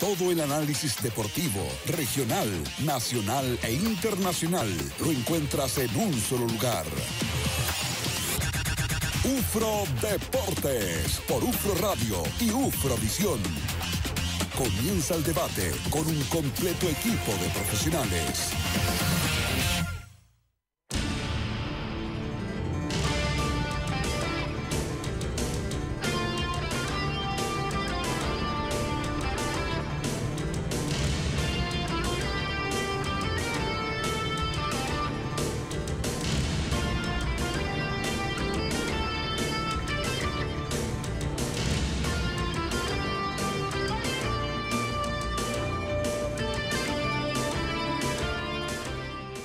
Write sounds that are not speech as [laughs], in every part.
Todo el análisis deportivo, regional, nacional e internacional lo encuentras en un solo lugar. Ufro Deportes por Ufro Radio y Ufro Comienza el debate con un completo equipo de profesionales.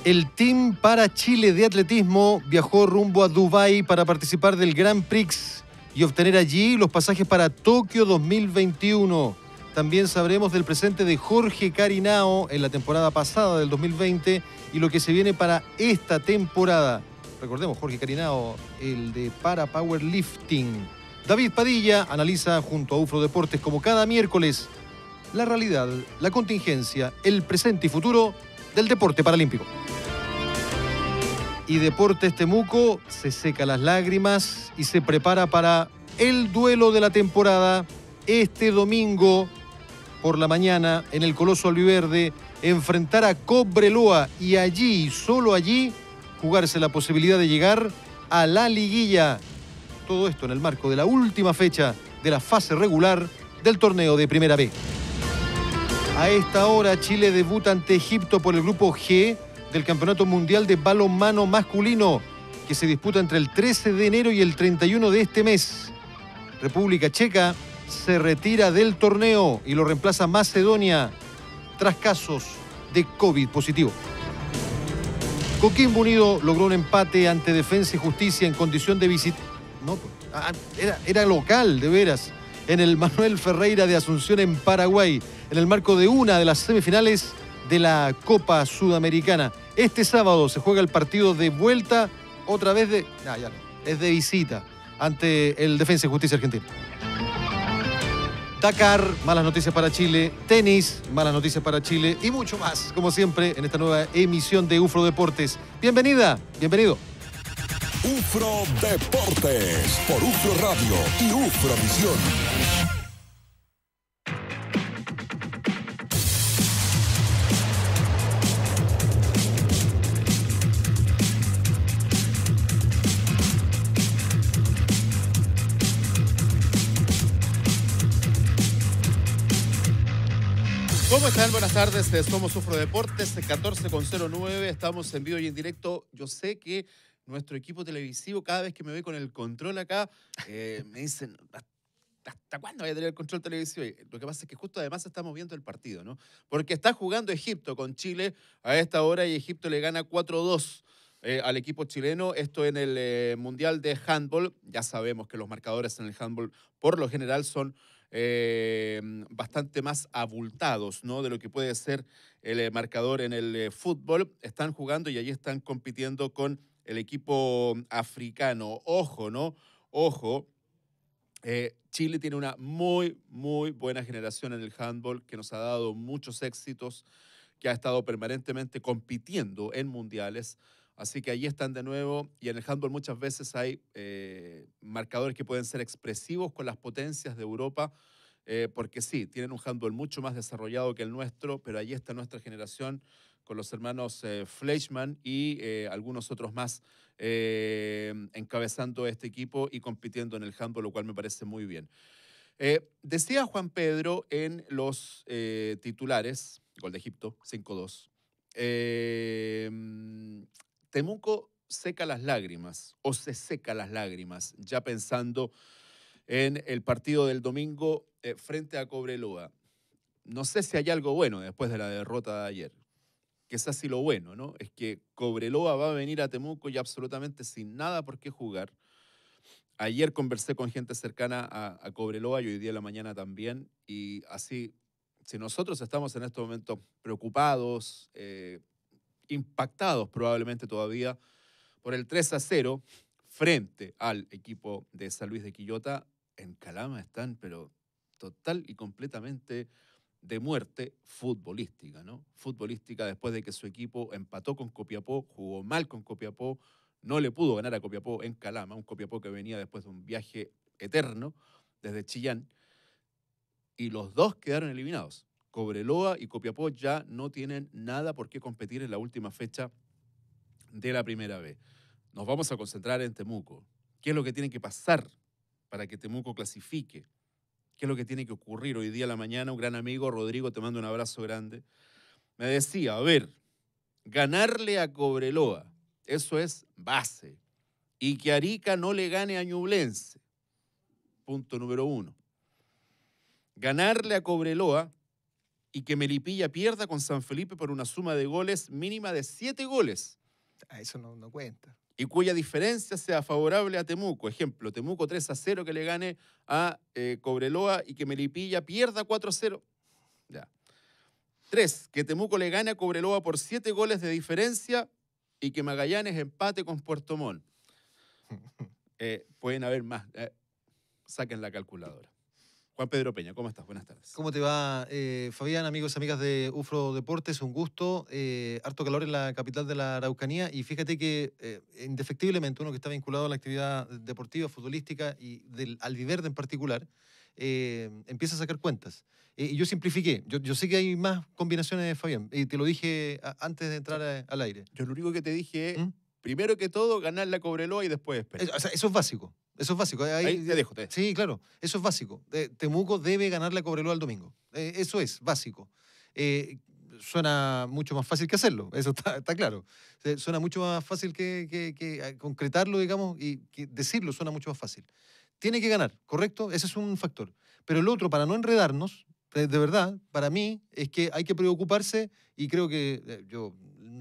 El team para Chile de atletismo viajó rumbo a Dubái para participar del Grand Prix y obtener allí los pasajes para Tokio 2021. También sabremos del presente de Jorge Carinao en la temporada pasada del 2020 y lo que se viene para esta temporada. Recordemos, Jorge Carinao, el de para powerlifting. David Padilla analiza junto a UFRO Deportes como cada miércoles la realidad, la contingencia, el presente y futuro del deporte paralímpico. Y Deportes Temuco se seca las lágrimas y se prepara para el duelo de la temporada este domingo por la mañana en el Coloso oliverde enfrentar a Cobreloa y allí, solo allí, jugarse la posibilidad de llegar a la liguilla. Todo esto en el marco de la última fecha de la fase regular del torneo de Primera B. A esta hora Chile debuta ante Egipto por el grupo G del Campeonato Mundial de Balonmano Masculino, que se disputa entre el 13 de enero y el 31 de este mes. República Checa se retira del torneo y lo reemplaza Macedonia tras casos de COVID positivo. Coquimbo Unido logró un empate ante Defensa y Justicia en condición de visita. Ah, era local, de veras, en el Manuel Ferreira de Asunción en Paraguay en el marco de una de las semifinales de la Copa Sudamericana. Este sábado se juega el partido de vuelta, otra vez de. No, ya no, es de visita ante el Defensa y Justicia Argentino. Dakar, malas noticias para Chile, tenis, malas noticias para Chile y mucho más, como siempre, en esta nueva emisión de UFRO Deportes. Bienvenida, bienvenido. UFRO Deportes por UFRO Radio y UFRO Visión. ¿Cómo están? Buenas tardes. Somos Sufro Deportes, 14.09. Estamos en vivo y en directo. Yo sé que nuestro equipo televisivo, cada vez que me ve con el control acá, eh, me dicen, ¿hasta cuándo voy a tener el control televisivo? lo que pasa es que justo además estamos viendo el partido, ¿no? Porque está jugando Egipto con Chile a esta hora y Egipto le gana 4-2. Eh, al equipo chileno, esto en el eh, Mundial de Handball, ya sabemos que los marcadores en el handball por lo general son eh, bastante más abultados ¿no? de lo que puede ser el eh, marcador en el eh, fútbol. Están jugando y allí están compitiendo con el equipo africano. Ojo, ¿no? Ojo. Chile tiene una muy, muy buena generación en el handball que nos ha dado muchos éxitos, que ha estado permanentemente compitiendo en mundiales. Así que allí están de nuevo. Y en el handball muchas veces hay eh, marcadores que pueden ser expresivos con las potencias de Europa, eh, porque sí, tienen un handball mucho más desarrollado que el nuestro, pero ahí está nuestra generación con los hermanos eh, Fleischmann y algunos otros más encabezando este equipo y compitiendo en el handball, lo cual me parece muy bien. decía Juan Pedro en los titulares, gol de Egipto, 5-2, Temuco seca las lágrimas o se seca las lágrimas ya pensando en el partido del domingo eh, frente a Cobreloa. No sé si hay algo bueno después de la derrota de ayer. es sí lo bueno, ¿no? Es que Cobreloa va a venir a Temuco y absolutamente sin nada por qué jugar. Ayer conversé con gente cercana a, Cobreloa y hoy día en la mañana también. Y así, si nosotros estamos en estos momentos preocupados, eh, impactados probablemente todavía por el 3 a 0 frente al equipo de San Luis de Quillota. En Calama están, pero total y completamente de muerte futbolística, ¿no? Futbolística después de que su equipo empató con Copiapó, jugó mal con Copiapó, no le pudo ganar a Copiapó en Calama, un Copiapó que venía después de un viaje eterno desde Chillán, y los dos quedaron eliminados. Cobreloa y Copiapó ya no tienen nada por qué competir en la última fecha de la primera vez. Nos vamos a concentrar en Temuco. ¿Qué es lo que tiene que pasar para que Temuco clasifique? ¿Qué es lo que tiene que ocurrir? Hoy día a la mañana un gran amigo, Rodrigo, te mando un abrazo grande, me decía, a ver, ganarle a Cobreloa, eso es base. Y que Arica no le gane a Ñublense. Punto número uno. Ganarle a Cobreloa y que Melipilla pierda con San Felipe por una suma de goles mínima de 7 goles. Ah, eso no, cuenta. Y cuya diferencia sea favorable a Temuco. Ejemplo, Temuco 3 a 0 que le gane a eh, Cobreloa y que Melipilla pierda 4 a 0. Ya. 3. Que Temuco le gane a Cobreloa por 7 goles de diferencia y que Magallanes empate con Puerto Montt. [laughs] Eh, pueden haber más. Eh, saquen la calculadora. Juan Pedro Peña, ¿cómo estás? Buenas tardes. ¿Cómo te va, eh, Fabián, amigos, amigas de UFRO Deportes? Un gusto. Eh, harto calor en la capital de la Araucanía y fíjate que eh, indefectiblemente uno que está vinculado a la actividad deportiva, futbolística y del albiverde en particular, empieza a sacar cuentas. y yo simplifiqué. Yo, sé que hay más combinaciones, Fabián, y te lo dije antes de entrar al aire. Yo lo único que te dije es, ¿Mm? primero que todo, ganar la Cobreloa y después esperar. eso es básico. Eso es básico. Ahí, dejo. Sí, claro. Eso es básico. Temuco debe ganarle a Cobreloa el domingo. Eh, eso es básico. Eh, suena mucho más fácil que hacerlo, eso está, claro. Eh, suena mucho más fácil que, concretarlo, digamos, y decirlo suena mucho más fácil. Tiene que ganar, ¿correcto? Ese es un factor. Pero el otro, para no enredarnos, de verdad, para mí, es que hay que preocuparse, y creo que yo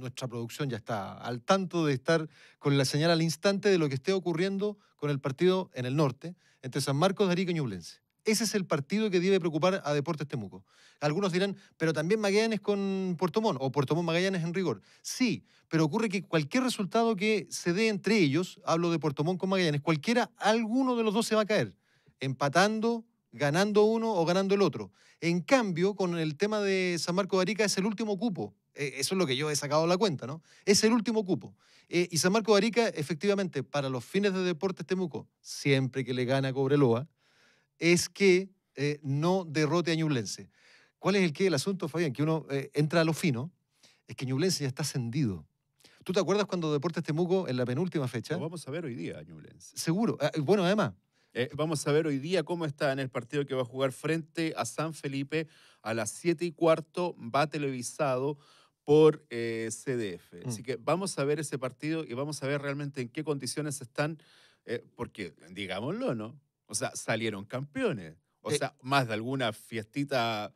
nuestra producción ya está al tanto de estar con la señal al instante de lo que esté ocurriendo con el partido en el norte, entre San Marcos, Arica y Ñublense. Ese es el partido que debe preocupar a Deportes Temuco. Algunos dirán, pero también Magallanes con Puerto Montt o Puerto Montt Magallanes en rigor. Sí, pero ocurre que cualquier resultado que se dé entre ellos, hablo de Puerto Montt con Magallanes, cualquiera, alguno de los dos se va a caer, empatando, ganando uno o ganando el otro. En cambio, con el tema de San marcos de Arica es el último cupo eh, eso es lo que yo he sacado la cuenta, ¿no? Es el último cupo. Eh, y San Marco Barica, Arica, efectivamente, para los fines de Deportes Temuco, siempre que le gana Cobreloa, es que eh, no derrote a Ñublense. ¿Cuál es el que el asunto, Fabián? Que uno entra a lo fino, es que Ñublense ya está ascendido. ¿Tú te acuerdas cuando Deportes Temuco, en la penúltima fecha? Lo vamos a ver hoy día, Ñublense. Seguro. Ah, bueno, además, vamos a ver hoy día cómo está en el partido que va a jugar frente a San Felipe a las 7 y cuarto. Va televisado por eh, CDF. Mm. Así que vamos a ver ese partido y vamos a ver realmente en qué condiciones están, eh, porque digámoslo, ¿no? O sea, salieron campeones. O eh. sea, más de alguna fiestita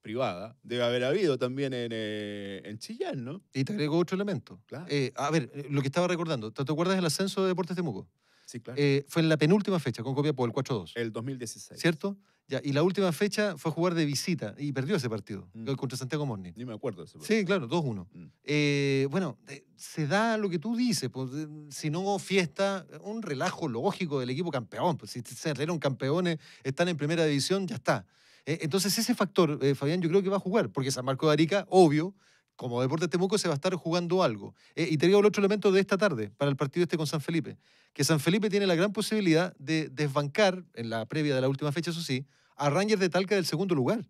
privada debe haber habido también en, en Chillán, ¿no? Y te agrego otro elemento. Claro. a ver, lo que estaba recordando, ¿te acuerdas del ascenso de Deportes Temuco? Sí, claro. fue en la penúltima fecha con copia, por el 4-2. El 2016. ¿Cierto? y la última fecha fue jugar de visita y perdió ese partido mm. contra Santiago Morning. Ni me acuerdo de ese partido. Sí, claro, 2-1. Mm. Eh, bueno, eh, se da lo que tú dices, pues, eh, si no fiesta, un relajo lógico del equipo campeón. Pues, si se campeones, están en primera división, ya está. entonces, ese factor, Fabián, yo creo que va a jugar, porque San Marco de Arica, obvio, como deporte Temuco se va a estar jugando algo. y te digo el otro elemento de esta tarde, para el partido este con San Felipe, que San Felipe tiene la gran posibilidad de desbancar, en la previa de la última fecha, eso sí, a Rangers de Talca del segundo lugar.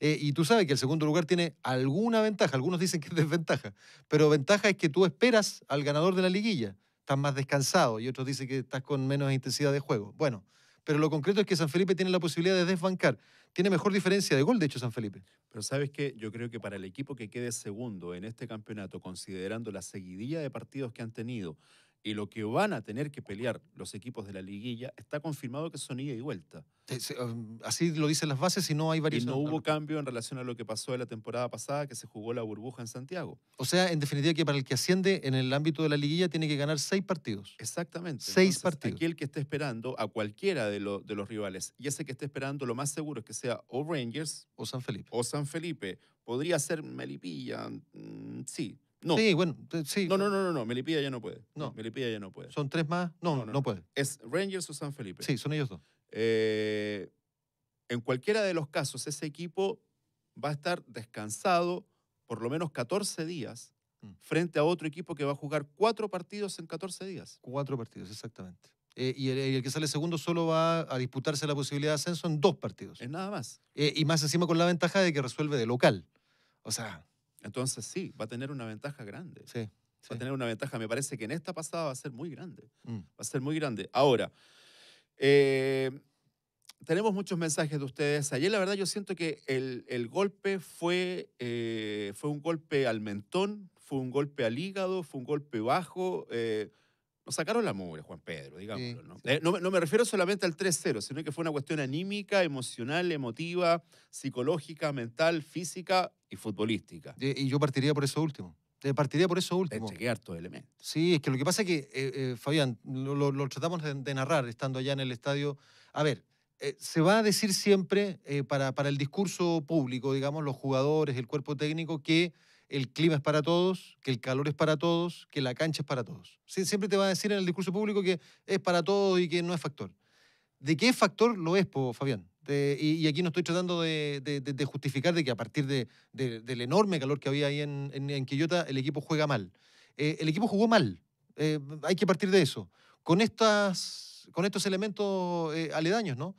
Eh, y tú sabes que el segundo lugar tiene alguna ventaja, algunos dicen que es desventaja, pero ventaja es que tú esperas al ganador de la liguilla, estás más descansado y otros dicen que estás con menos intensidad de juego. Bueno, pero lo concreto es que San Felipe tiene la posibilidad de desbancar, tiene mejor diferencia de gol, de hecho, San Felipe. Pero sabes que yo creo que para el equipo que quede segundo en este campeonato, considerando la seguidilla de partidos que han tenido, y lo que van a tener que pelear los equipos de la liguilla está confirmado que son ida y vuelta. Um, así lo dicen las bases y no hay variación. Y no hubo cambio en relación a lo que pasó en la temporada pasada que se jugó la burbuja en Santiago. O sea, en definitiva que para el que asciende en el ámbito de la liguilla tiene que ganar seis partidos. Exactamente. Seis partidos. Aquí el que esté esperando a cualquiera de, los rivales y ese que esté esperando lo más seguro es que sea o Rangers o San Felipe. O San Felipe. Podría ser Melipilla, mm, sí no. Sí, bueno, sí. No, no, no, no, Melipilla ya no puede. No. Melipilla ya no puede. ¿Son tres más? No, no, no, puede. ¿Es Rangers o San Felipe? Sí, son ellos dos. Eh, en cualquiera de los casos, ese equipo va a estar descansado por lo menos 14 días mm. frente a otro equipo que va a jugar cuatro partidos en 14 días. Cuatro partidos, exactamente. Eh, y el, que sale segundo solo va a disputarse la posibilidad de ascenso en dos partidos. Es nada más. Eh, y más encima con la ventaja de que resuelve de local. O sea, entonces sí, va a tener una ventaja grande. Sí, va a tener una ventaja. Me parece que en esta pasada va a ser muy grande. Mm. Va a ser muy grande. Ahora, eh, tenemos muchos mensajes de ustedes. Ayer la verdad yo siento que el, golpe fue, eh, fue un golpe al mentón, fue un golpe al hígado, fue un golpe bajo. Eh, sacaron la mugre, Juan Pedro, digámoslo. Eh, ¿no? me refiero solamente al 3-0, sino que fue una cuestión anímica, emocional, emotiva, psicológica, mental, física y futbolística. Y, yo partiría por eso último. Eh, partiría por eso último. Chequear todo el elemento. Sí, es que lo que pasa es que, eh, Fabián, lo, tratamos de, narrar estando allá en el estadio. A ver, se va a decir siempre para el discurso público, digamos, los jugadores, el cuerpo técnico, que el clima es para todos, que el calor es para todos, que la cancha es para todos. Siempre te va a decir en el discurso público que es para todos y que no es factor. ¿De qué factor lo es, Fabián? y, aquí no estoy tratando de, justificar de que a partir del enorme calor que había ahí en, Quillota, el equipo juega mal. Eh, el equipo jugó mal. Eh, hay que partir de eso. Con, estos elementos eh, aledaños, ¿no?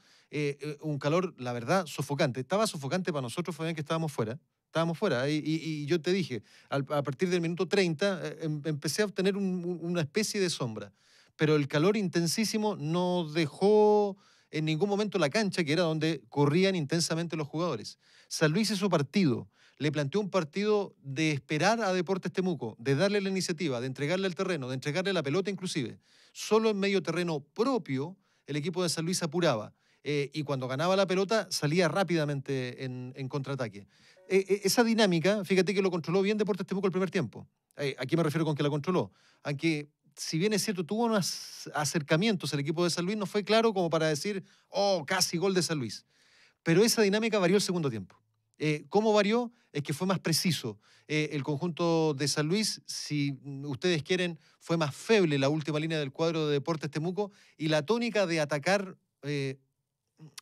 un calor, la verdad, sofocante. Estaba sofocante para nosotros, Fabián, que estábamos fuera. Estábamos fuera. Y, yo te dije, a partir del minuto 30 eh, em, empecé a obtener una especie de sombra. Pero el calor intensísimo no dejó en ningún momento la cancha, que era donde corrían intensamente los jugadores. San Luis hizo partido, le planteó un partido de esperar a Deportes Temuco, de darle la iniciativa, de entregarle el terreno, de entregarle la pelota inclusive. Solo en medio terreno propio el equipo de San Luis apuraba. Eh, y cuando ganaba la pelota salía rápidamente en, en contraataque. Eh, eh, esa dinámica, fíjate que lo controló bien Deportes Temuco el primer tiempo. Aquí me refiero con que la controló? Aunque, si bien es cierto, tuvo unos acercamientos el equipo de San Luis, no fue claro como para decir, oh, casi gol de San Luis. Pero esa dinámica varió el segundo tiempo. ¿Cómo varió? Es que fue más preciso. el conjunto de San Luis, si ustedes quieren, fue más feble la última línea del cuadro de Deportes Temuco y la tónica de atacar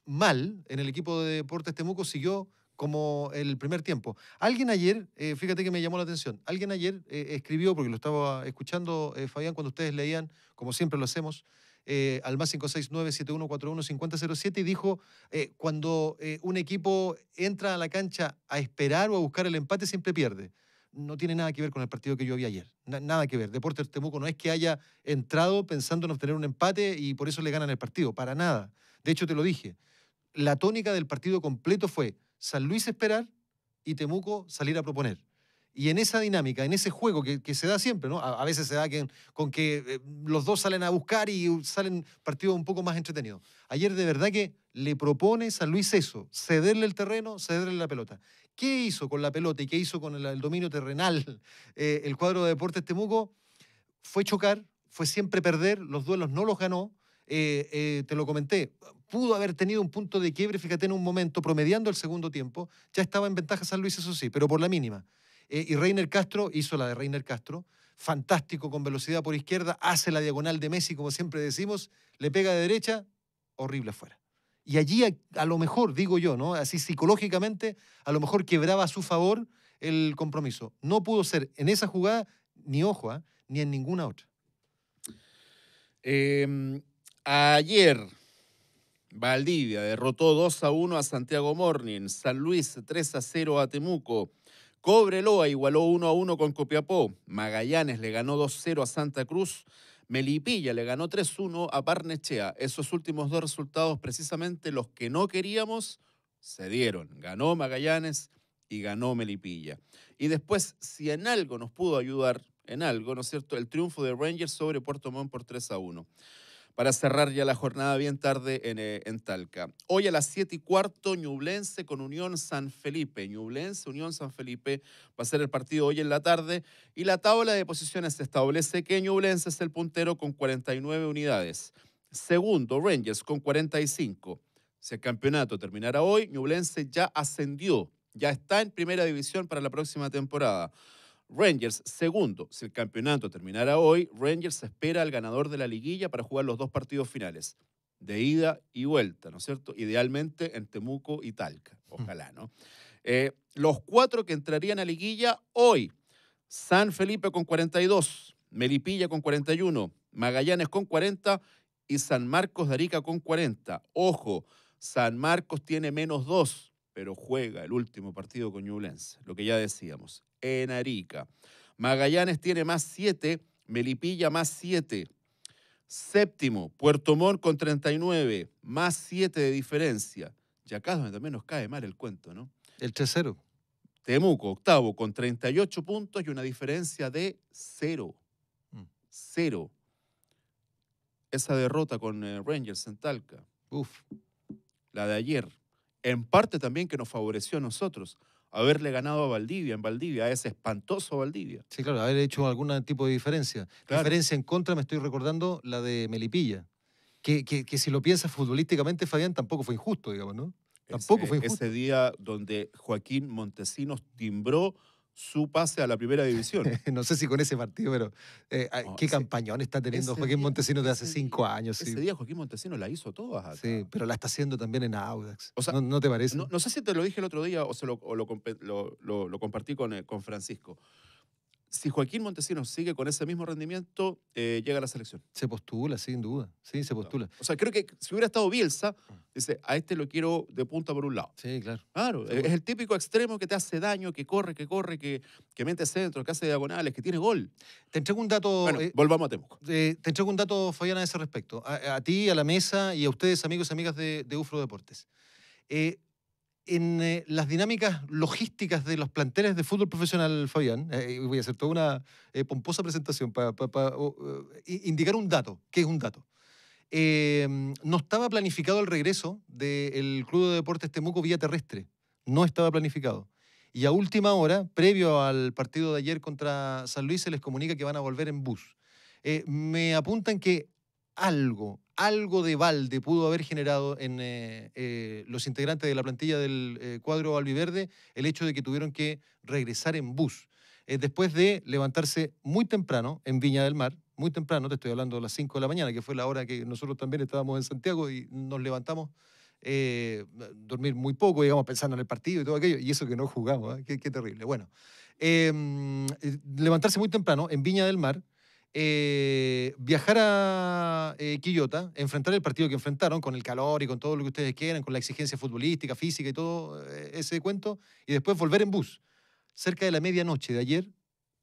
mal en el equipo de Deportes Temuco siguió como el primer tiempo. Alguien ayer, eh, fíjate que me llamó la atención, alguien ayer eh, escribió, porque lo estaba escuchando eh, Fabián cuando ustedes leían, como siempre lo hacemos, al más 569-7141-5007 y dijo, cuando un equipo entra a la cancha a esperar o a buscar el empate siempre pierde no tiene nada que ver con el partido que yo vi ayer. nada que ver. Deportes Temuco no es que haya entrado pensando en obtener un empate y por eso le ganan el partido. Para nada. De hecho, te lo dije. La tónica del partido completo fue San Luis esperar y Temuco salir a proponer. Y en esa dinámica, en ese juego que, se da siempre, ¿no? A, veces se da con que eh, los dos salen a buscar y salen partidos un poco más entretenidos. Ayer de verdad que le propone San Luis eso, cederle el terreno, cederle la pelota qué hizo con la pelota y qué hizo con el, dominio terrenal [laughs] eh, el cuadro de Deportes Temuco fue chocar, fue siempre perder, los duelos no los ganó. Eh, eh, te lo comenté, pudo haber tenido un punto de quiebre, fíjate, en un momento, promediando el segundo tiempo, ya estaba en ventaja San Luis, eso sí, pero por la mínima. y Reiner Castro hizo la de Reiner Castro, fantástico con velocidad por izquierda, hace la diagonal de Messi, como siempre decimos, le pega de derecha, horrible afuera. Y allí a, lo mejor, digo yo, ¿no? Así psicológicamente, a lo mejor quebraba a su favor el compromiso. No pudo ser en esa jugada, ni ojo, ¿ah? ni en ninguna otra. Em, ayer, Valdivia derrotó 2 a 1 a Santiago Morning, San Luis 3 a 0 a Temuco. Cobreloa igualó 1 a 1 con Copiapó. Magallanes le ganó 2 0 a Santa Cruz. Melipilla le ganó 3-1 a Barnechea. Esos últimos dos resultados, precisamente los que no queríamos, se dieron. Ganó Magallanes y ganó Melipilla. Y después, si en algo nos pudo ayudar, en algo, ¿no es cierto?, el triunfo de Rangers sobre Puerto Montt por 3 1 para cerrar ya la jornada bien tarde en, eh, Talca. Hoy a las 7 y cuarto, Ñublense con Unión San Felipe. Ñublense, Unión San Felipe va a ser el partido hoy en la tarde y la tabla de posiciones establece que Ñublense es el puntero con 49 unidades. Segundo, Rangers con 45. Si el campeonato terminara hoy, Ñublense ya ascendió, ya está en primera división para la próxima temporada. Rangers segundo. Si el campeonato terminara hoy, Rangers espera al ganador de la liguilla para jugar los dos partidos finales, de ida y vuelta, ¿no es cierto? Idealmente en Temuco y Talca, mm. ojalá, ¿no? Eh, los cuatro que entrarían a liguilla hoy, San Felipe con 42, Melipilla con 41, Magallanes con 40 y San Marcos de Arica con 40. Ojo, San Marcos tiene menos dos, pero juega el último partido con Ñublense, lo que ya decíamos en Arica. Magallanes tiene más 7, Melipilla más 7. Séptimo, Puerto Montt con 39, más 7 de diferencia. Y acá donde también nos cae mal el cuento, ¿no? El tercero... Temuco, octavo, con 38 puntos y una diferencia de 0. 0. Mm. Esa derrota con eh, Rangers en Talca. Uf. La de ayer. En parte también que nos favoreció a nosotros haberle ganado a Valdivia, en Valdivia, a ese espantoso Valdivia. Sí, claro, haber hecho algún tipo de diferencia. Diferencia en contra, me estoy recordando la de Melipilla, que, que, si lo piensas futbolísticamente, Fabián, tampoco fue injusto, digamos, ¿no? Tampoco fue injusto. Ese día donde Joaquín Montesinos timbró su pase a la primera división. [laughs] no sé si con ese partido, pero eh, qué campañón está teniendo Joaquín Montesino de hace cinco años. Ese día Joaquín Montesino la hizo todas. Sí, pero la está haciendo también en Audax. O sea, ¿No, te parece? No, sé si te lo dije el otro día o, lo, compartí con eh, Francisco si Joaquín Montesinos sigue con ese mismo rendimiento, eh, llega a la selección. Se postula, sin duda. Sí, se postula. O sea, creo que si hubiera estado Bielsa, ah. dice, a este lo quiero de punta por un lado. Sí, claro. Claro, e-, es el típico extremo que te hace daño, que corre, que corre, que, que mete centro, que hace diagonales, que tiene gol. Te entrego un dato... Eh, volvamos a Temuco. te entrego un dato, Fabiana, a ese respecto. A, ti, a la mesa y a ustedes, amigos y amigas de, de UFRO Deportes. Eh, en eh, las dinámicas logísticas de los planteles de fútbol profesional, Fabián, eh, voy a hacer toda una eh, pomposa presentación para indicar un dato, que es un dato. Em, no estaba planificado el regreso del Club de Deportes Temuco vía terrestre, no estaba planificado. Y a última hora, previo al partido de ayer contra San Luis, se les comunica que van a volver en bus. me apuntan que algo, algo de balde pudo haber generado en eh, eh, los integrantes de la plantilla del eh, cuadro albiverde el hecho de que tuvieron que regresar en bus. después de levantarse muy temprano en Viña del Mar, muy temprano, te estoy hablando de las 5 de la mañana, que fue la hora que nosotros también estábamos en Santiago y nos levantamos. dormir muy poco, íbamos pensando en el partido y todo aquello, y eso que no jugamos, qué, terrible. Bueno, em, levantarse muy temprano en Viña del Mar eh, viajar a eh, Quillota, enfrentar el partido que enfrentaron, con el calor y con todo lo que ustedes quieran, con la exigencia futbolística, física y todo eh, ese cuento, y después volver en bus. Cerca de la medianoche de ayer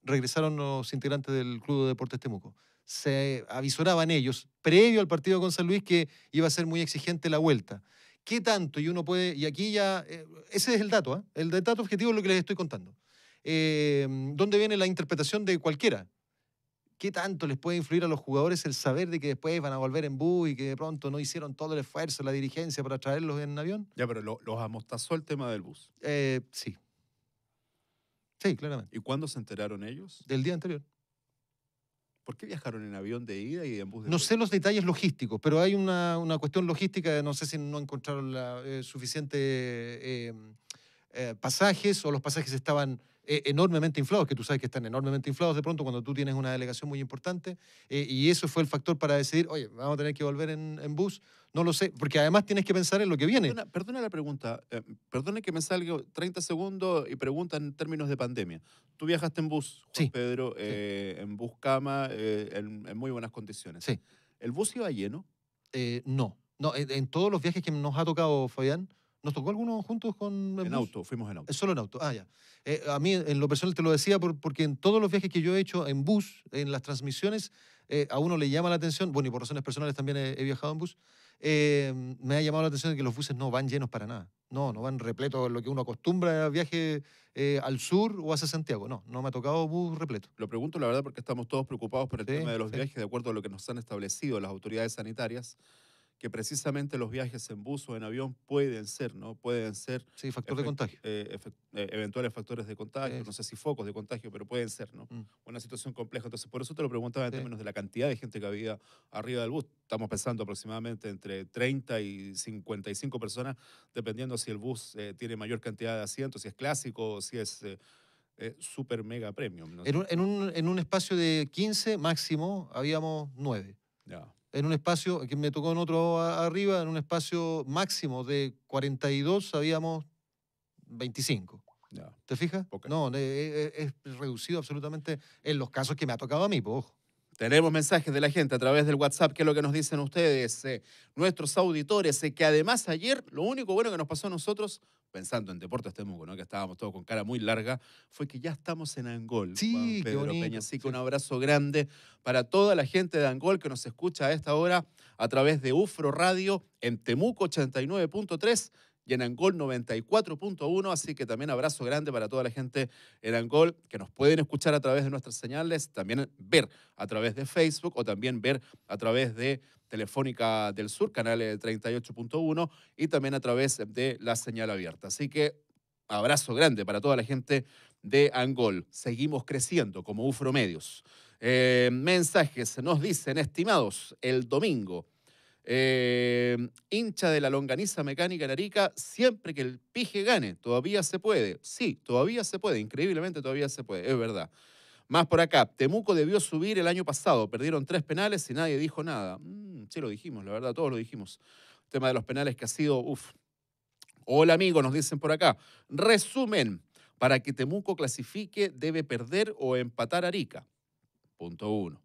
regresaron los integrantes del Club de Deportes Temuco. Se avisoraban ellos, previo al partido con San Luis, que iba a ser muy exigente la vuelta. ¿Qué tanto? Y uno puede, y aquí ya, ese es el dato, ¿ah? el dato objetivo es lo que les estoy contando. ¿Dónde viene la interpretación de cualquiera? ¿Qué tanto les puede influir a los jugadores el saber de que después van a volver en bus y que de pronto no hicieron todo el esfuerzo, la dirigencia para traerlos en avión? Ya, pero los amostazó el tema del bus. Eh, sí. Sí, claramente. ¿Y cuándo se enteraron ellos? Del día anterior. ¿Por qué viajaron en avión de ida y en bus de No sé los detalles logísticos, pero hay una, una cuestión logística, no sé si no encontraron la, eh, suficiente eh, pasajes o los pasajes estaban eh, enormemente inflados, que tú sabes que están enormemente inflados de pronto cuando tú tienes una delegación muy importante, eh, y eso fue el factor para decidir, oye, vamos a tener que volver en, bus, no lo sé, porque además tienes que pensar en lo que viene. Perdona, la pregunta, eh, Perdone perdona que me salga 30 segundos y pregunta en términos de pandemia. Tú viajaste en bus, Pedro, en bus cama, en, muy buenas condiciones. Sí. ¿El bus iba lleno? no, no, en, en todos los viajes que nos ha tocado, Fabián, ¿Nos tocó alguno juntos con... En auto, fuimos en auto. Solo en auto, ah, ya. Eh, a mí en lo personal te lo decía porque en todos los viajes que yo he hecho en bus, en las transmisiones, eh, a uno le llama la atención, bueno, y por razones personales también he, viajado en bus, eh, me ha llamado la atención que los buses no van llenos para nada. No, no van repletos lo que uno acostumbra a viaje al sur o hacia Santiago. No, no me ha tocado bus repleto. Lo pregunto la verdad porque estamos todos preocupados por el tema de los viajes, de acuerdo a lo que nos han establecido las autoridades sanitarias que precisamente los viajes en bus o en avión pueden ser, ¿no? Pueden ser... Sí, factor de contagio. Eh, eh, eventuales factores de contagio, no sé si focos de contagio, pero pueden ser, ¿no? Mm. Una situación compleja. Entonces, por eso te lo preguntaba en términos de la cantidad de gente que había arriba del bus. Estamos pensando aproximadamente entre 30 y 55 personas, dependiendo si el bus eh, tiene mayor cantidad de asientos, si es clásico, si es... súper super mega premium. En, un, en, un, en, un, espacio de 15 máximo habíamos 9. Ya en un espacio, que me tocó en otro arriba, en un espacio máximo de 42, habíamos 25. ¿Te fijas? No, eh, eh, es, reducido absolutamente en los casos que me ha tocado a mí, pues, tenemos mensajes de la gente a través del WhatsApp, que es lo que nos dicen ustedes, eh, nuestros auditores, eh, que además ayer lo único bueno que nos pasó a nosotros, pensando en Deportes Temuco, que estábamos todos con cara muy larga, fue que ya estamos en Angol. Sí, Juan Pedro Peña. Así que un abrazo grande para toda la gente de Angol que nos escucha a esta hora a través de UFRO Radio en Temuco 89.3 y en Angol 94.1. Así que también abrazo grande para toda la gente en Angol que nos pueden escuchar a través de nuestras señales, también ver a través de Facebook o también ver a través de Telefónica del Sur, canal 38.1 eh, y también a través de la señal abierta. Así que abrazo grande para toda la gente de Angol. Seguimos creciendo como UFRO Medios. Eh, mensajes nos dicen, estimados, el domingo eh, hincha de la longaniza mecánica en Arica, siempre que el Pige gane, todavía se puede. Sí, todavía se puede, increíblemente todavía se puede, es verdad. Más por acá, Temuco debió subir el año pasado, perdieron tres penales y nadie dijo nada. Mm, sí, lo dijimos, la verdad, todos lo dijimos. tema de los penales que ha sido, uff. Hola amigo, nos dicen por acá. Resumen, para que Temuco clasifique debe perder o empatar Arica. Punto uno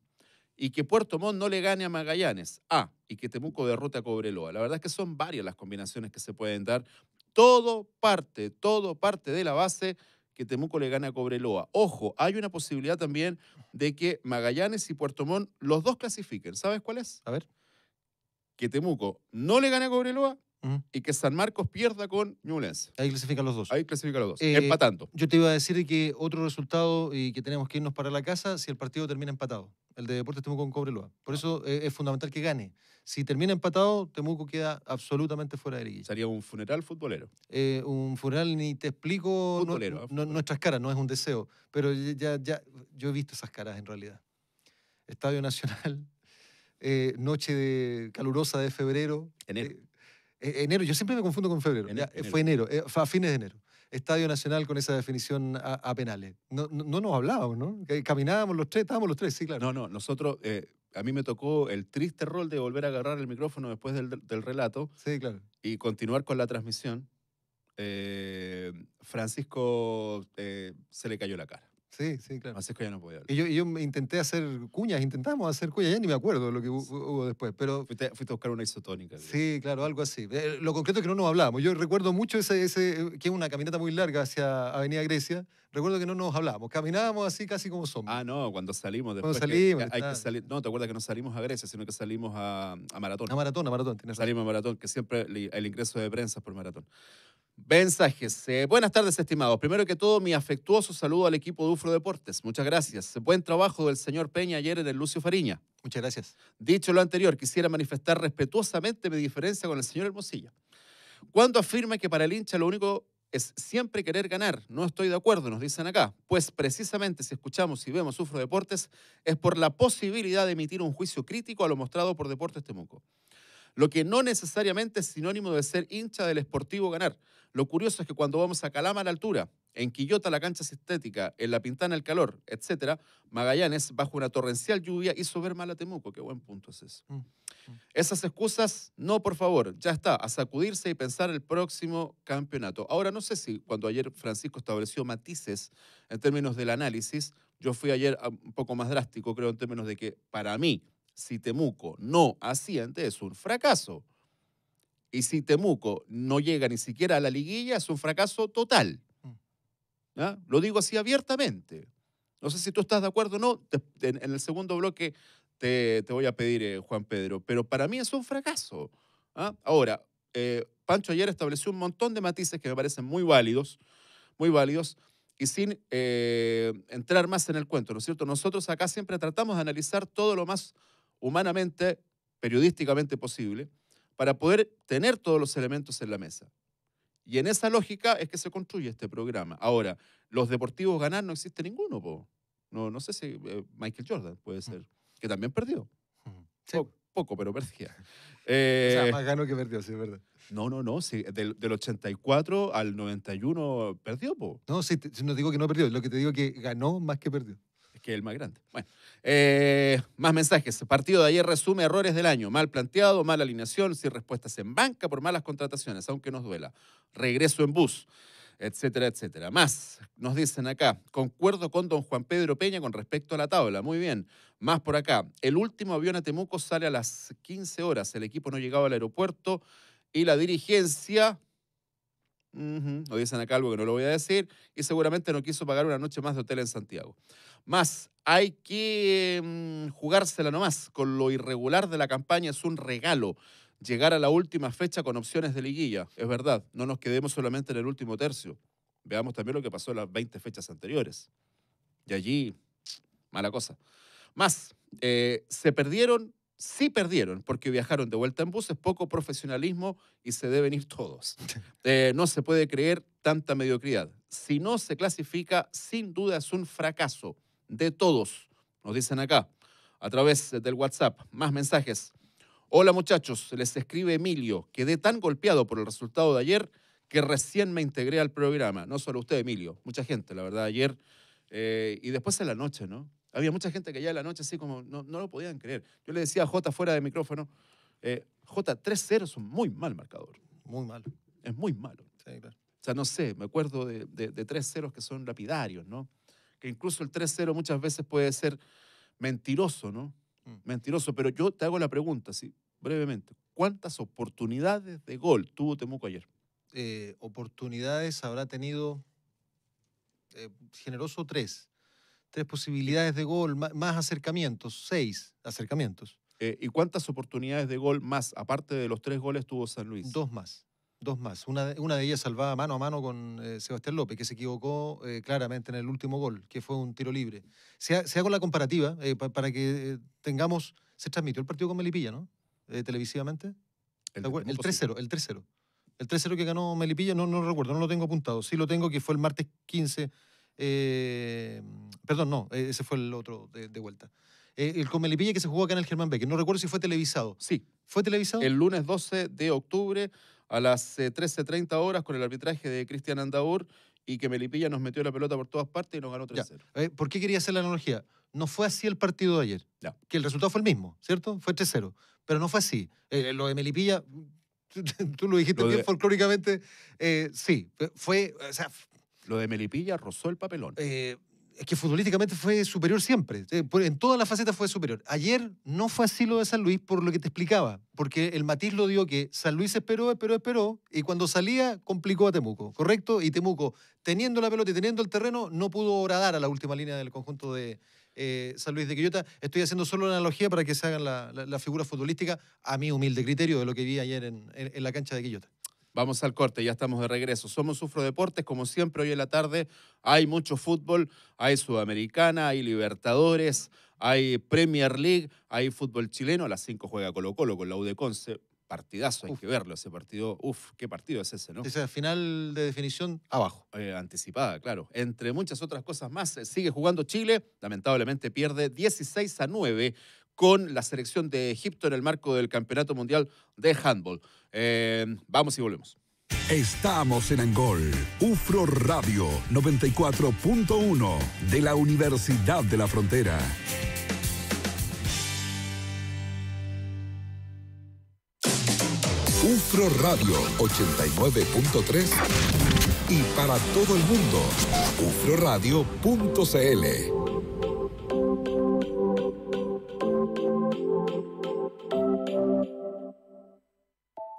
y que Puerto Montt no le gane a Magallanes. Ah, Y que Temuco derrote a Cobreloa. La verdad es que son varias las combinaciones que se pueden dar. Todo parte, todo parte de la base que Temuco le gane a Cobreloa. Ojo, hay una posibilidad también de que Magallanes y Puerto Montt los dos clasifiquen. ¿Sabes cuál es? A ver. Que Temuco no le gane a Cobreloa y que San Marcos pierda con Ñublense. Ahí clasifican los dos. Ahí clasifican los dos, eh, empatando. Yo te iba a decir que otro resultado y que tenemos que irnos para la casa si el partido termina empatado. El de Deportes Temuco con Cobreloa. Por ah. eso eh, es fundamental que gane. Si termina empatado, Temuco queda absolutamente fuera de liguilla. Sería un funeral futbolero. Eh, un funeral, ni te explico nuestras caras, no es un deseo. Pero ya, ya, yo he visto esas caras en realidad. Estadio Nacional, [laughs] noche calurosa de febrero. Enero. Eh, enero, yo siempre me confundo con febrero. Fue enero, eh, fue a fines de enero. Estadio Nacional con esa definición a, penales. No, nos hablábamos, ¿no? Caminábamos los tres, estábamos los tres, sí, claro. No, no, nosotros, eh, a mí me tocó el triste rol de volver a agarrar el micrófono después del, relato. Sí, claro. Y continuar con la transmisión. Francisco se le cayó la cara. Sí, sí, claro. Así es que ya no podía Y yo, yo intenté hacer cuñas, intentamos hacer cuñas, ya ni me acuerdo lo que hubo después, pero... Fuiste, a buscar una isotónica. Sí, claro, algo así. Eh, lo concreto es que no nos hablábamos. Yo recuerdo mucho ese, ese que es una caminata muy larga hacia Avenida Grecia. Recuerdo que no nos hablábamos. Caminábamos así casi como sombras. Ah, no, cuando salimos después. Cuando salimos, No, te acuerdas que no salimos a Grecia, sino que salimos a, a Maratón. a maratón, a maratón, Salimos a Maratón, que siempre el ingreso de prensa por Maratón. Mensajes. buenas tardes, estimados. Primero que todo, mi afectuoso saludo al equipo de UFRO Deportes. Muchas gracias. Buen trabajo del señor Peña ayer en el Lucio Fariña. Muchas gracias. Dicho lo anterior, quisiera manifestar respetuosamente mi diferencia con el señor Hermosilla. Cuando afirma que para el hincha lo único es siempre querer ganar, no estoy de acuerdo, nos dicen acá. Pues precisamente si escuchamos y vemos UFRO Deportes, es por la posibilidad de emitir un juicio crítico a lo mostrado por Deportes Temuco lo que no necesariamente es sinónimo de ser hincha del esportivo ganar. Lo curioso es que cuando vamos a Calama a la altura, en Quillota la cancha estética, en La Pintana el calor, etcétera, Magallanes, bajo una torrencial lluvia, hizo ver mal a Temuco. Qué buen punto es eso. Mm, mm. Esas excusas, no, por favor, ya está, a sacudirse y pensar el próximo campeonato. Ahora, no sé si cuando ayer Francisco estableció matices en términos del análisis, yo fui ayer un poco más drástico, creo, en términos de que para mí si Temuco no asiente es un fracaso. Y si Temuco no llega ni siquiera a la liguilla, es un fracaso total. Mm. Lo digo así abiertamente. No sé si tú estás de acuerdo o no. En el segundo bloque te, voy a pedir, eh, Juan Pedro, pero para mí es un fracaso. ¿ah? Ahora, eh, Pancho ayer estableció un montón de matices que me parecen muy válidos, muy válidos, y sin eh, entrar más en el cuento, ¿no es cierto? Nosotros acá siempre tratamos de analizar todo lo más humanamente, periodísticamente posible, para poder tener todos los elementos en la mesa. Y en esa lógica es que se construye este programa. Ahora, los deportivos ganar no existe ninguno, po. No, no sé si eh, Michael Jordan puede mm. ser, que también perdió. [laughs] Poco, pero perdía. [laughs] o eh, sea, más ganó que perdió, sí, es verdad. No, no, no. Sí, del, 84 al 91 perdió, po. No, sí, te, no digo que no perdió, lo que te digo que ganó más que perdió que el más grande. Bueno, eh, más mensajes. partido de ayer resume errores del año. Mal planteado, mala alineación, sin respuestas en banca por malas contrataciones, aunque nos duela. Regreso en bus, etcétera, etcétera. Más, nos dicen acá, concuerdo con don Juan Pedro Peña con respecto a la tabla. Muy bien. Más por acá. El último avión a Temuco sale a las 15 horas. El equipo no llegaba al aeropuerto y la dirigencia Uh dicen acá algo que no lo voy a decir. Y seguramente no quiso pagar una noche más de hotel en Santiago. Más, hay que mm, jugársela nomás. Con lo irregular de la campaña es un regalo. Llegar a la última fecha con opciones de liguilla. Es verdad, no nos quedemos solamente en el último tercio. Veamos también lo que pasó en las 20 fechas anteriores. Y allí, mala cosa. Más, eh, se perdieron sí perdieron, porque viajaron de vuelta en bus, es poco profesionalismo y se deben ir todos. [laughs] Eh, no se puede creer tanta mediocridad. Si no se clasifica, sin duda es un fracaso de todos, nos dicen acá, a través del WhatsApp. Más mensajes. Hola muchachos, les escribe Emilio. Quedé tan golpeado por el resultado de ayer que recién me integré al programa. No solo usted, Emilio, mucha gente, la verdad, ayer. Eh, y después en la noche, ¿no? Había mucha gente que ya en la noche así como no, lo podían creer. Yo le decía a J fuera de micrófono, J eh, Jota, 3-0 es un muy mal marcador. Muy mal. Es muy malo. Sí, claro. O sea, no sé, me acuerdo de, de, de 3-0 que son lapidarios, ¿no? Que incluso el 3-0 muchas veces puede ser mentiroso, ¿no? Mm. Mentiroso. Pero yo te hago la pregunta, sí, brevemente. ¿Cuántas oportunidades de gol tuvo Temuco ayer? Eh, oportunidades habrá tenido eh, generoso tres tres posibilidades de gol, más, acercamientos, seis acercamientos. Eh, ¿Y cuántas oportunidades de gol más, aparte de los tres goles, tuvo San Luis? Dos más, dos más. Una, una de ellas salvada mano a mano con eh, Sebastián López, que se equivocó eh, claramente en el último gol, que fue un tiro libre. Se, hago la comparativa para que tengamos... Se transmitió el partido con Melipilla, ¿no? televisivamente. El 3-0, el 3-0. El 3-0 que ganó Melipilla, no, no lo recuerdo, no lo tengo apuntado. Sí lo tengo, que fue el martes 15 eh, perdón, no, e-, ese fue el otro de, vuelta. El eh, el Comelipilla que se jugó acá en el Germán Beck, No recuerdo si fue televisado. Sí. ¿Fue televisado? El lunes 12 de octubre a las 13.30 eh, horas con el arbitraje de Cristian Andaur y que Melipilla nos metió la pelota por todas partes y nos ganó 3-0. ¿Por qué quería hacer la analogía? No fue así el partido de ayer. Que el resultado fue el mismo, ¿cierto? Fue 3-0. Pero no fue así. lo de Melipilla, [laughs] tú, lo dijiste bien folclóricamente, sí. Fue, o sea, lo de Melipilla rozó el papelón. Eh, es que futbolísticamente fue superior siempre. Eh, en todas las facetas fue superior. Ayer no fue así lo de San Luis, por lo que te explicaba. Porque el matiz lo dio que San Luis esperó, esperó, esperó. Y cuando salía, complicó a Temuco, ¿correcto? Y Temuco, teniendo la pelota y teniendo el terreno, no pudo oradar a la última línea del conjunto de eh, San Luis de Quillota. Estoy haciendo solo una analogía para que se hagan la, figura futbolística, a mi humilde criterio, de lo que vi ayer en, en la cancha de Quillota. Vamos al corte, ya estamos de regreso. Somos Sufro Deportes, como siempre, hoy en la tarde hay mucho fútbol, hay Sudamericana, hay Libertadores, hay Premier League, hay fútbol chileno, a las 5 juega Colo Colo con la U Partidazo, hay que verlo, ese partido, uff, qué partido es ese, ¿no? Esa final de definición abajo. Eh, anticipada, claro. Entre muchas otras cosas más, eh, sigue jugando Chile, lamentablemente pierde 16 a 9 con la selección de Egipto en el marco del Campeonato Mundial de Handball. Eh, vamos y volvemos. Estamos en Angol, UFRO Radio 94.1 de la Universidad de la Frontera. UFRO Radio 89.3 y para todo el mundo, ufroradio.cl.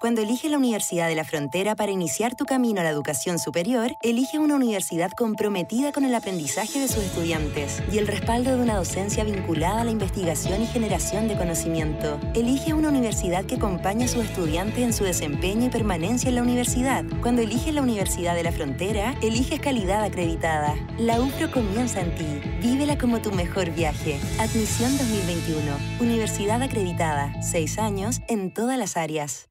Cuando elige la Universidad de la Frontera para iniciar tu camino a la educación superior, elige una universidad comprometida con el aprendizaje de sus estudiantes y el respaldo de una docencia vinculada a la investigación y generación de conocimiento. Elige una universidad que acompañe a sus estudiantes en su desempeño y permanencia en la universidad. Cuando eliges la Universidad de la Frontera, eliges calidad acreditada. La UFRO comienza en ti. Vívela como tu mejor viaje. Admisión 2021. Universidad acreditada. Seis años en todas las áreas.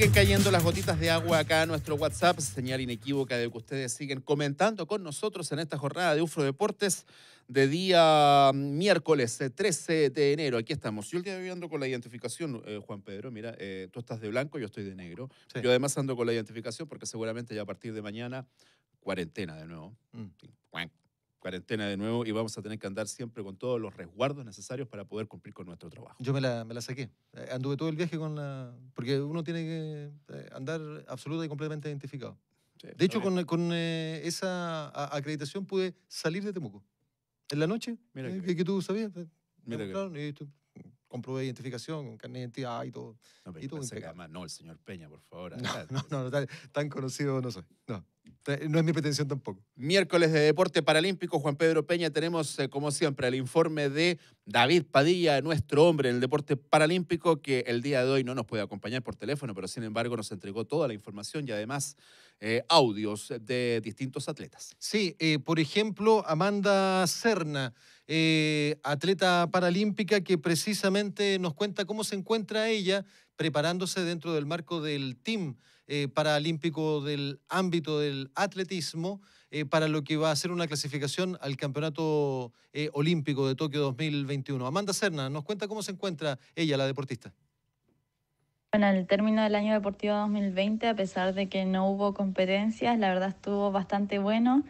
siguen cayendo las gotitas de agua acá en nuestro WhatsApp, señal inequívoca de que ustedes siguen comentando con nosotros en esta jornada de Ufro Deportes de día mm, miércoles 13 eh, de enero. Aquí estamos. Yo el día de hoy ando con la identificación, eh, Juan Pedro. Mira, eh, tú estás de blanco, yo estoy de negro. Yo además ando con la identificación porque seguramente ya a partir de mañana, cuarentena de nuevo. Mm cuarentena de nuevo y vamos a tener que andar siempre con todos los resguardos necesarios para poder cumplir con nuestro trabajo. Yo me la, me saqué. Eh, anduve todo el viaje con la... Porque uno tiene que eh, andar absoluta y completamente identificado. de hecho, con, con eh, esa acreditación pude salir de Temuco. En la noche, Mira que, tú sabías. Mira y comprobé identificación, carnet de identidad y todo. No, no, el señor Peña, por favor. [laughs] No, no, no, tan, tan conocido no soy. No. Eh, no es mi pretensión tampoco. Miércoles de Deporte Paralímpico, Juan Pedro Peña, tenemos eh, como siempre el informe de David Padilla, nuestro hombre en el deporte paralímpico, que el día de hoy no nos puede acompañar por teléfono, pero sin embargo nos entregó toda la información y además eh, audios de distintos atletas. Sí, por ejemplo, Amanda Cerna, atleta paralímpica que precisamente nos cuenta cómo se encuentra ella preparándose dentro del marco del team eh, paralímpico del ámbito del atletismo eh, para lo que va a ser una clasificación al Campeonato eh, Olímpico de Tokio 2021. Amanda Serna, nos cuenta cómo se encuentra ella, la deportista. Bueno, el término del año deportivo 2020, a pesar de que no hubo competencias, la verdad estuvo bastante bueno.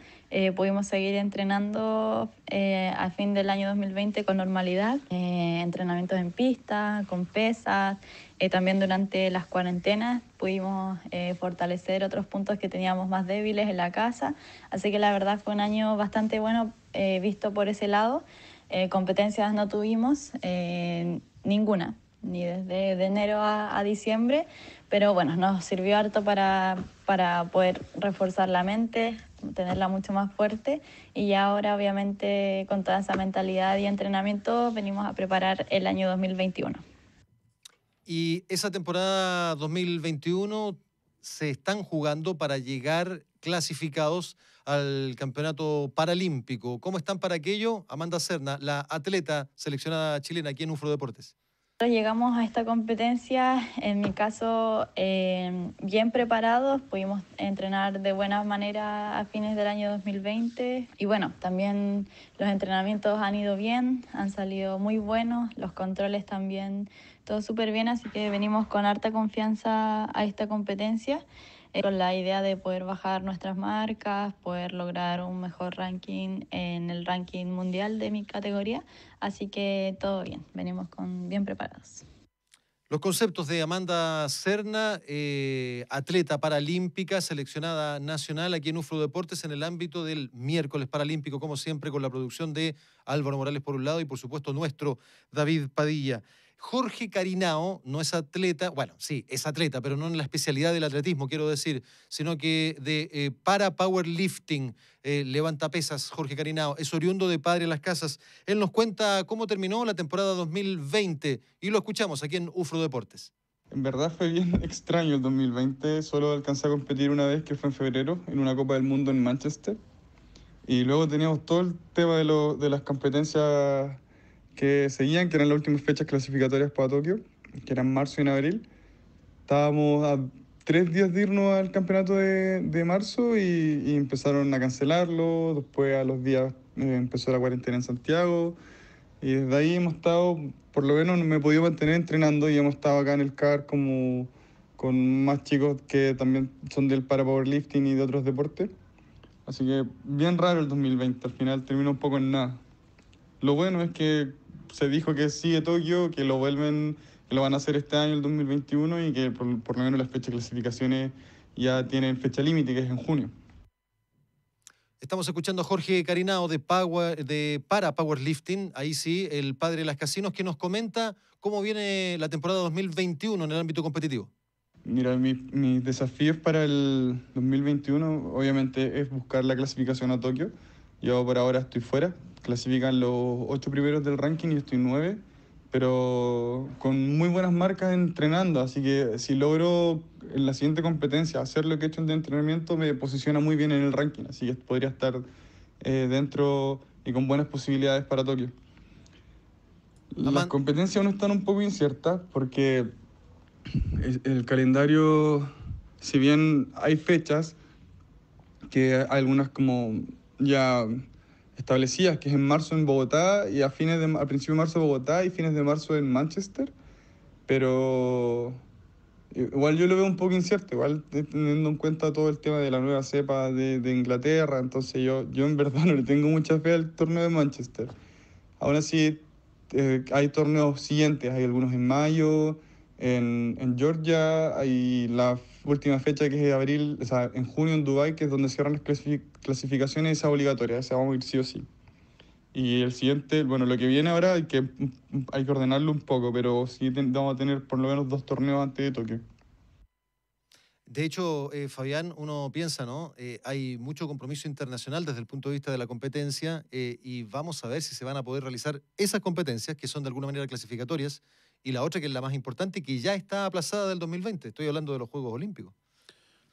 pudimos seguir entrenando eh, al fin del año 2020 con normalidad, entrenamientos en pista, con pesas, eh, también durante las cuarentenas pudimos eh, fortalecer otros puntos que teníamos más débiles en la casa, así que la verdad fue un año bastante bueno eh, visto por ese lado. competencias no tuvimos ninguna, ni desde enero a, diciembre, pero bueno, nos sirvió harto para, para poder reforzar la mente, tenerla mucho más fuerte y ahora obviamente con toda esa mentalidad y entrenamiento venimos a preparar el año 2021. Y esa temporada 2021 se están jugando para llegar clasificados al Campeonato Paralímpico. ¿Cómo están para aquello? Amanda Cerna, la atleta seleccionada chilena aquí en Ufro Deportes. Llegamos a esta competencia, en mi caso, eh, bien preparados, pudimos entrenar de buena manera a fines del año 2020 y bueno, también los entrenamientos han ido bien, han salido muy buenos, los controles también todo súper bien, así que venimos con harta confianza a esta competencia, eh, con la idea de poder bajar nuestras marcas, poder lograr un mejor ranking en el ranking mundial de mi categoría, así que todo bien, venimos con bien preparados. Los conceptos de Amanda Cerna, eh, atleta paralímpica, seleccionada nacional aquí en UFRO Deportes en el ámbito del miércoles paralímpico, como siempre, con la producción de Álvaro Morales por un lado y por supuesto nuestro David Padilla. Jorge Carinao no es atleta, bueno, sí, es atleta, pero no en la especialidad del atletismo, quiero decir, sino que de eh, para powerlifting, eh, levanta pesas, Jorge Carinao, es oriundo de Padre Las Casas. Él nos cuenta cómo terminó la temporada 2020 y lo escuchamos aquí en UFRO Deportes. En verdad fue bien [laughs] extraño el 2020, solo alcancé a competir una vez que fue en febrero en una Copa del Mundo en Manchester. Y luego teníamos todo el tema de, de las competencias que seguían, que eran las últimas fechas clasificatorias para Tokio, que eran marzo y abril. Estábamos a tres días de irnos al campeonato de, de marzo y, empezaron a cancelarlo. Después a los días eh, empezó la cuarentena en Santiago. Y desde ahí hemos estado, por lo menos me he podido mantener entrenando y hemos estado acá en el CAR como con más chicos que también son del para powerlifting y de otros deportes. Así que bien raro el 2020, al final terminó un poco en nada. Lo bueno es que se dijo que sigue Tokio, que lo vuelven, que lo van a hacer este año, el 2021, y que por, lo menos las fechas de clasificaciones ya tienen fecha límite, que es en junio. Estamos escuchando a Jorge Carinao de, de Para Powerlifting, ahí sí, el padre de las casinos, que nos comenta cómo viene la temporada 2021 en el ámbito competitivo. Mira, mi, mis desafíos para el 2021 obviamente es buscar la clasificación a Tokio. Yo por ahora estoy fuera, clasifican los ocho primeros del ranking y estoy nueve, pero con muy buenas marcas entrenando, así que si logro en la siguiente competencia hacer lo que he hecho en el entrenamiento me posiciona muy bien en el ranking, así que podría estar eh, dentro y con buenas posibilidades para Tokio. Las competencias aún están un poco inciertas porque el calendario, si bien hay fechas, que algunas como ya establecidas, que es en marzo en Bogotá y a, fines de, a de marzo en Bogotá y fines de marzo en Manchester. Pero igual yo lo veo un poco incierto, igual teniendo en cuenta todo el tema de la nueva cepa de, Inglaterra. Entonces yo, yo en [laughs] verdad no le tengo mucha fe al torneo de Manchester. Aún así, eh, hay torneos siguientes, hay algunos en mayo, en, en Georgia, hay la última fecha que es de abril, o sea, en junio en Dubai, que es donde cierran las clasificaciones, esa obligatoria, esa vamos a ir sí o sí. Y el siguiente, bueno, lo que viene ahora hay que, hay que ordenarlo un poco, pero sí vamos a tener por lo menos dos torneos antes de toque. De hecho, eh, Fabián, uno piensa, ¿no? Eh, hay mucho compromiso internacional desde el punto de vista de la competencia eh, y vamos a ver si se van a poder realizar esas competencias que son de alguna manera clasificatorias y la otra que es la más importante que ya está aplazada del 2020. Estoy hablando de los Juegos Olímpicos.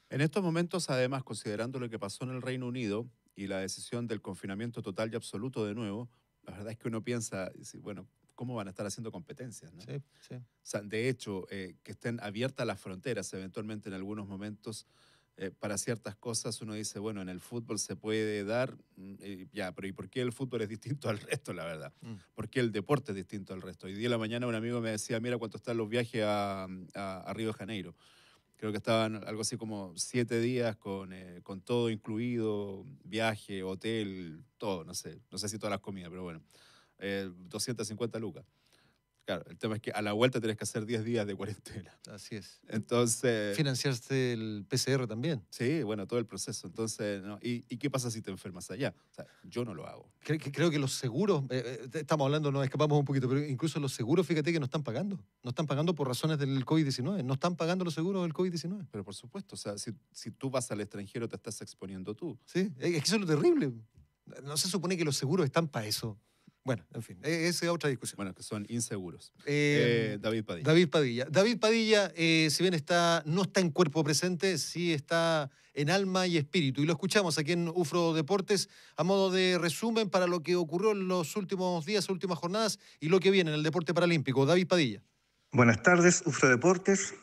En estos momentos, además, considerando lo que pasó en el Reino Unido y la decisión del confinamiento total y absoluto de nuevo, la verdad es que uno piensa, bueno, ¿cómo van a estar haciendo competencias? Sí, sí. de hecho, eh, que estén abiertas las fronteras eventualmente en algunos momentos eh, para ciertas cosas uno dice, bueno, en el fútbol se puede dar, mm, eh, ya, pero ¿y por qué el fútbol es distinto al [laughs] resto, la verdad? Mm. ¿Por qué el deporte es distinto al resto? Y día de la mañana un amigo me decía, mira cuánto están los viajes mm, a, a, Río de Janeiro. Creo que estaban algo así como siete días con, eh, con todo incluido, viaje, hotel, todo, no sé, no sé si todas las comidas, pero bueno, 250 lucas. Claro, el tema es que a la vuelta tienes que hacer 10 días de cuarentena. Así es. Entonces... Financiaste el PCR también. Sí, bueno, todo el proceso. Entonces, ¿Y, qué pasa si te enfermas allá? O sea, yo no lo hago. Creo que, los seguros, eh, eh, estamos hablando, nos escapamos un poquito, pero incluso los seguros, fíjate que no están pagando. No están pagando por razones del COVID-19. No están pagando los seguros del COVID-19. Pero por supuesto, o sea, si, si tú vas al extranjero te estás exponiendo tú. Sí, es que eso es lo terrible. No se supone que los seguros están para eso. Bueno, en fin, e-, esa es otra discusión. Bueno, que son inseguros. Eh, eh, David Padilla. David Padilla. David Padilla, eh, si bien está, no está en cuerpo presente, sí está en alma y espíritu. Y lo escuchamos aquí en UFRO Deportes a modo de resumen para lo que ocurrió en los últimos días, últimas jornadas y lo que viene en el deporte paralímpico. David Padilla. Buenas tardes, UFRO Deportes.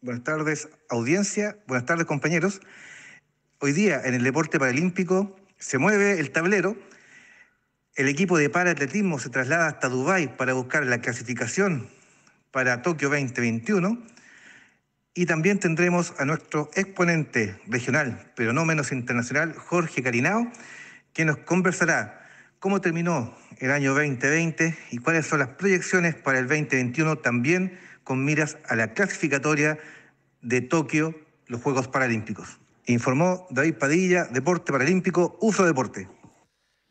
Buenas tardes, audiencia. Buenas tardes, compañeros. Hoy día en el deporte paralímpico se mueve el tablero el equipo de paraatletismo se traslada hasta Dubái para buscar la clasificación para Tokio 2021. Y también tendremos a nuestro exponente regional, pero no menos internacional, Jorge Carinao, que nos conversará cómo terminó el año 2020 y cuáles son las proyecciones para el 2021 también con miras a la clasificatoria de Tokio, los Juegos Paralímpicos. Informó David Padilla, Deporte Paralímpico, Uso Deporte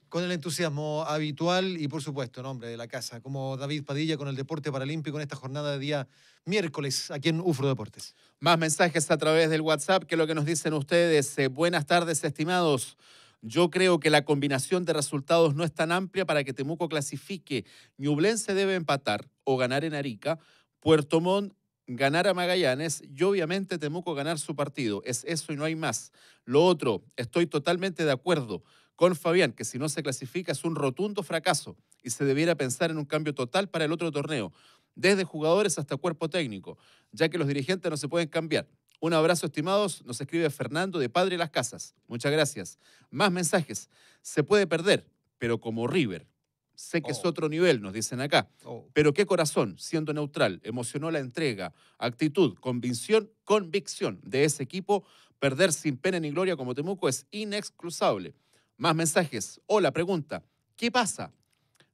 con el entusiasmo habitual y por supuesto, nombre de la casa, como David Padilla con el deporte paralímpico en esta jornada de día miércoles aquí en UFRO Deportes. Más mensajes a través del WhatsApp que lo que nos dicen ustedes. Eh, buenas tardes, estimados. Yo creo que la combinación de resultados no es tan amplia para que Temuco clasifique. Ñublense debe empatar o ganar en Arica, Puerto Montt ganar a Magallanes y obviamente Temuco ganar su partido. Es eso y no hay más. Lo otro, estoy totalmente de acuerdo con Fabián, que si no se clasifica es un rotundo fracaso y se debiera pensar en un cambio total para el otro torneo, desde jugadores hasta cuerpo técnico, ya que los dirigentes no se pueden cambiar. Un abrazo, estimados. Nos escribe Fernando de Padre Las Casas. Muchas gracias. Más mensajes. Se puede perder, pero como River. Sé que es oh. otro nivel, nos dicen acá. Oh. Pero qué corazón, siendo neutral, emocionó la entrega, actitud, convicción, convicción de ese equipo. Perder sin pena ni gloria como Temuco es inexcusable. Más mensajes. Hola, pregunta. ¿Qué pasa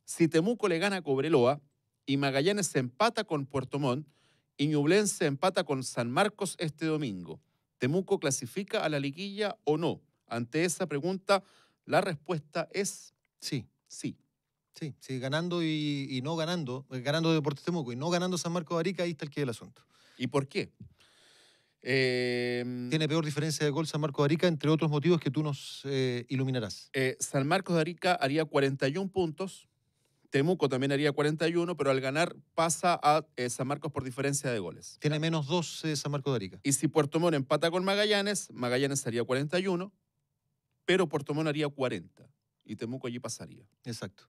si Temuco le gana a Cobreloa y Magallanes se empata con Puerto Montt y Ñublense se empata con San Marcos este domingo? ¿Temuco clasifica a la liguilla o no? Ante esa pregunta, la respuesta es sí. Sí. Sí, sí, ganando y, no ganando, eh, ganando Deportes Temuco y no ganando San Marcos de Arica, ahí está el es el asunto. ¿Y por qué? Em, Tiene peor diferencia de gol San Marcos de Arica, entre otros motivos que tú nos eh, iluminarás. Eh, San Marcos de Arica haría 41 puntos, Temuco también haría 41, pero al ganar pasa a eh, San Marcos por diferencia de goles. Tiene menos 2 San Marcos de Arica. Y si Puerto Montt empata con Magallanes, Magallanes haría 41, pero Puerto Montt haría 40 y Temuco allí pasaría. Exacto.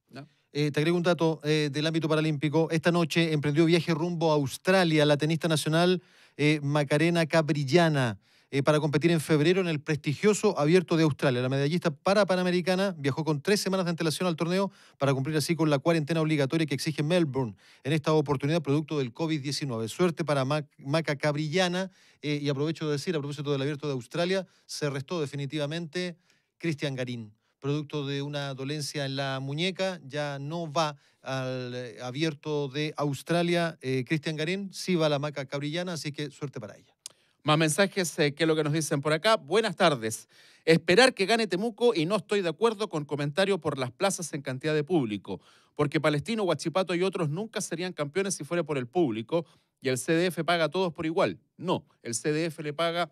Eh, te agrego un dato eh, del ámbito paralímpico. Esta noche emprendió viaje rumbo a Australia la tenista nacional eh, Macarena Cabrillana para competir en febrero en el prestigioso Abierto de Australia. La medallista para Panamericana viajó con tres semanas de antelación al torneo para cumplir así con la cuarentena obligatoria que exige Melbourne en esta oportunidad producto del COVID-19. Suerte para Maca Cabrillana y aprovecho de decir, a propósito del Abierto de Australia, se restó definitivamente Cristian Garín producto de una dolencia en la muñeca, ya no va al eh, abierto de Australia. Eh, Cristian Garín sí va a la maca cabrillana, así que suerte para ella. Más mensajes eh, qué que lo que nos dicen por acá. Buenas tardes. Esperar que gane Temuco y no estoy de acuerdo con comentario por las plazas en cantidad de público, porque Palestino, Huachipato y otros nunca serían campeones si fuera por el público y el CDF paga a todos por igual. No, el CDF le paga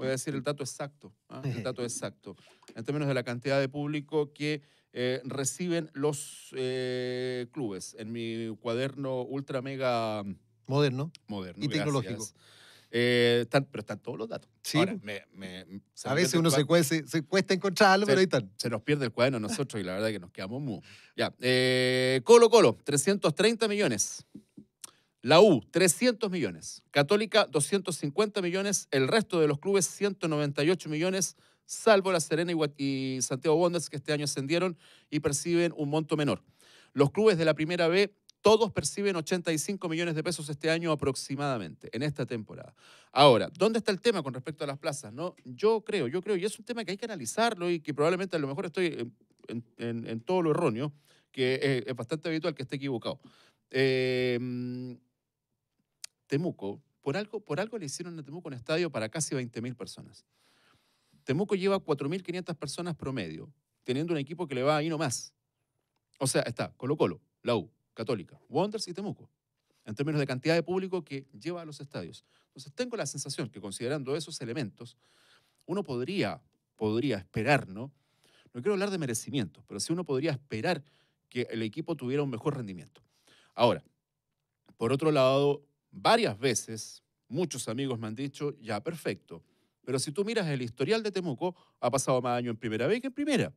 voy a decir el dato exacto, ¿ah? el dato exacto, en términos de la cantidad de público que eh, reciben los eh, clubes. En mi cuaderno ultra mega... Mm, moderno. Moderno. Y tecnológico. Eh, pero están todos los datos. Sí. a veces este uno se, cuesta, se encontrarlo, pero ahí están. Se nos pierde el cuaderno nosotros y la verdad que nos quedamos muy. Ya. Colo Colo, 330 millones. La U, 300 millones. Católica, 250 millones. El resto de los clubes, 198 millones, salvo La Serena y Santiago Bondes, que este año ascendieron y perciben un monto menor. Los clubes de la Primera B, todos perciben 85 millones de pesos este año aproximadamente, en esta temporada. Ahora, ¿dónde está el tema con respecto a las plazas? No, yo creo, yo creo, y es un tema que hay que analizarlo y que probablemente a lo mejor estoy en, todo lo erróneo, que es, es, bastante habitual que esté equivocado. Eh, Temuco, por algo, por algo le hicieron a Temuco un estadio para casi 20.000 personas. Temuco lleva 4.500 personas promedio, teniendo un equipo que le va ahí nomás. O sea, está Colo Colo, la U, Católica, Wonders y Temuco, en términos de cantidad de público que lleva a los estadios. Entonces, tengo la sensación que considerando esos elementos, uno podría, podría esperar, ¿no? No quiero hablar de merecimientos, pero sí uno podría esperar que el equipo tuviera un mejor rendimiento. Ahora, por otro lado, varias veces, muchos amigos me han dicho, ya, perfecto. Pero si tú miras el historial de Temuco, ha pasado más años en primera vez que en primera.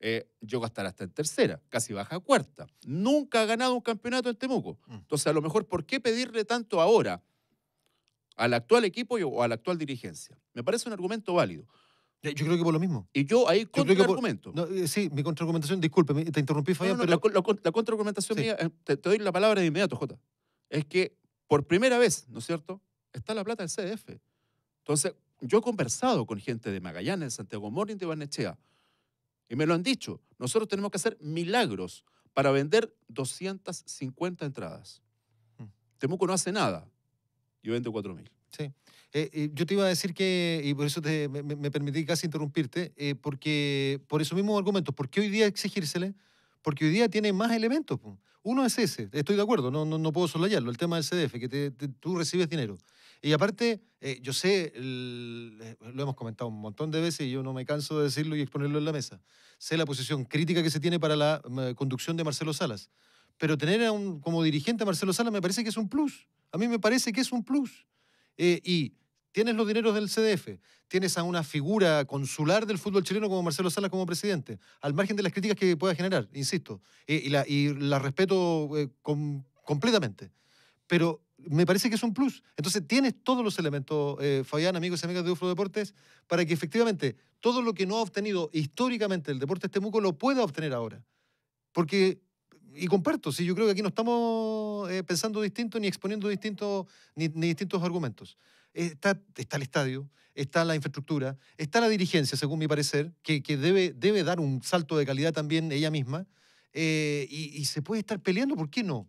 Eh, yo gastar hasta en tercera, casi baja cuarta. Nunca ha ganado un campeonato en Temuco. Mm. Entonces, a lo mejor, ¿por qué pedirle tanto ahora al actual equipo o a la actual dirigencia? Me parece un argumento válido. Yo creo que por lo mismo. Y yo ahí contraargumento. Por... Eh, sí, mi contraargumentación, disculpe, te interrumpí, Fabián. La, contraargumentación eh, te, te, doy la palabra de inmediato, Jota. Es que por primera vez, ¿no es cierto?, está la plata del CDF. Entonces, yo he conversado con gente de Magallanes, de Santiago Morning, de Barnechea, y me lo han dicho. Nosotros tenemos que hacer milagros para vender 250 entradas. Hmm. Temuco no hace nada. Yo vendo 4.000. Sí. Eh, eh, yo te iba a decir que, y por eso me, permití casi interrumpirte, eh, porque por eso mismo argumentos, ¿por qué hoy día exigírsele? porque hoy día tiene más elementos. Uno es ese, estoy de acuerdo, no, no, puedo soslayarlo, el tema del CDF, que tú recibes dinero. Y aparte, eh, yo sé, eh, lo hemos comentado un montón de veces y yo no me canso de decirlo y exponerlo en la mesa, sé la posición crítica que se tiene para la mm, eh, conducción de Marcelo Salas, pero tener un, como dirigente a Marcelo Salas me parece que es un plus, a mí me parece que es un plus. y tienes los dineros del CDF, tienes a una figura consular del fútbol chileno como Marcelo Salas como presidente, al margen de las críticas que pueda generar, insisto, eh, y, la, respeto eh, completamente. Pero me parece que es un plus. Entonces tienes todos los elementos, eh, Fabián, amigos y amigas de UFRO Deportes, para que efectivamente todo lo que no ha obtenido históricamente el deporte temuco este lo pueda obtener ahora. Porque y comparto, Si yo creo que aquí no estamos eh, pensando distinto, ni exponiendo distinto, ni, ni, distintos argumentos está, está el estadio, está la infraestructura, está la dirigencia, según mi parecer, que, debe, debe dar un salto de calidad también ella misma, eh, y, se puede estar peleando, ¿por qué no?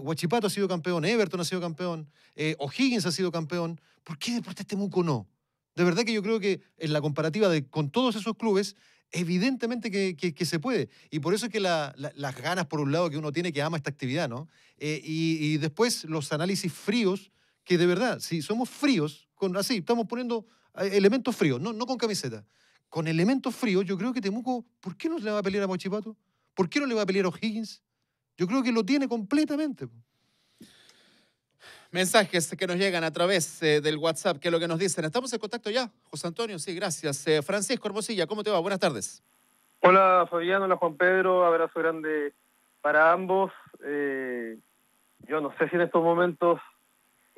Guachipato eh, ha sido campeón, Everton ha sido campeón, eh, O'Higgins ha sido campeón, ¿por qué Deportes Temuco no? De verdad que yo creo que en la comparativa de, con todos esos clubes, evidentemente que, se puede. Y por eso es que las ganas, por un lado, que uno tiene que ama esta actividad, ¿no? y, después los análisis fríos que de verdad, si somos fríos, con, así, estamos poniendo eh, elementos fríos, no, no con camiseta, con elementos fríos, yo creo que Temuco, ¿por qué no le va a pelear a Mochipato? ¿Por qué no le va a pelear a O'Higgins? Yo creo que lo tiene completamente. Mensajes que nos llegan a través eh, del WhatsApp, que es lo que nos dicen. Estamos en contacto ya, José Antonio, sí, gracias. Eh, Francisco Hermosilla, ¿cómo te va? Buenas tardes. Hola Fabián, hola Juan Pedro, abrazo grande para ambos. yo no sé si en estos momentos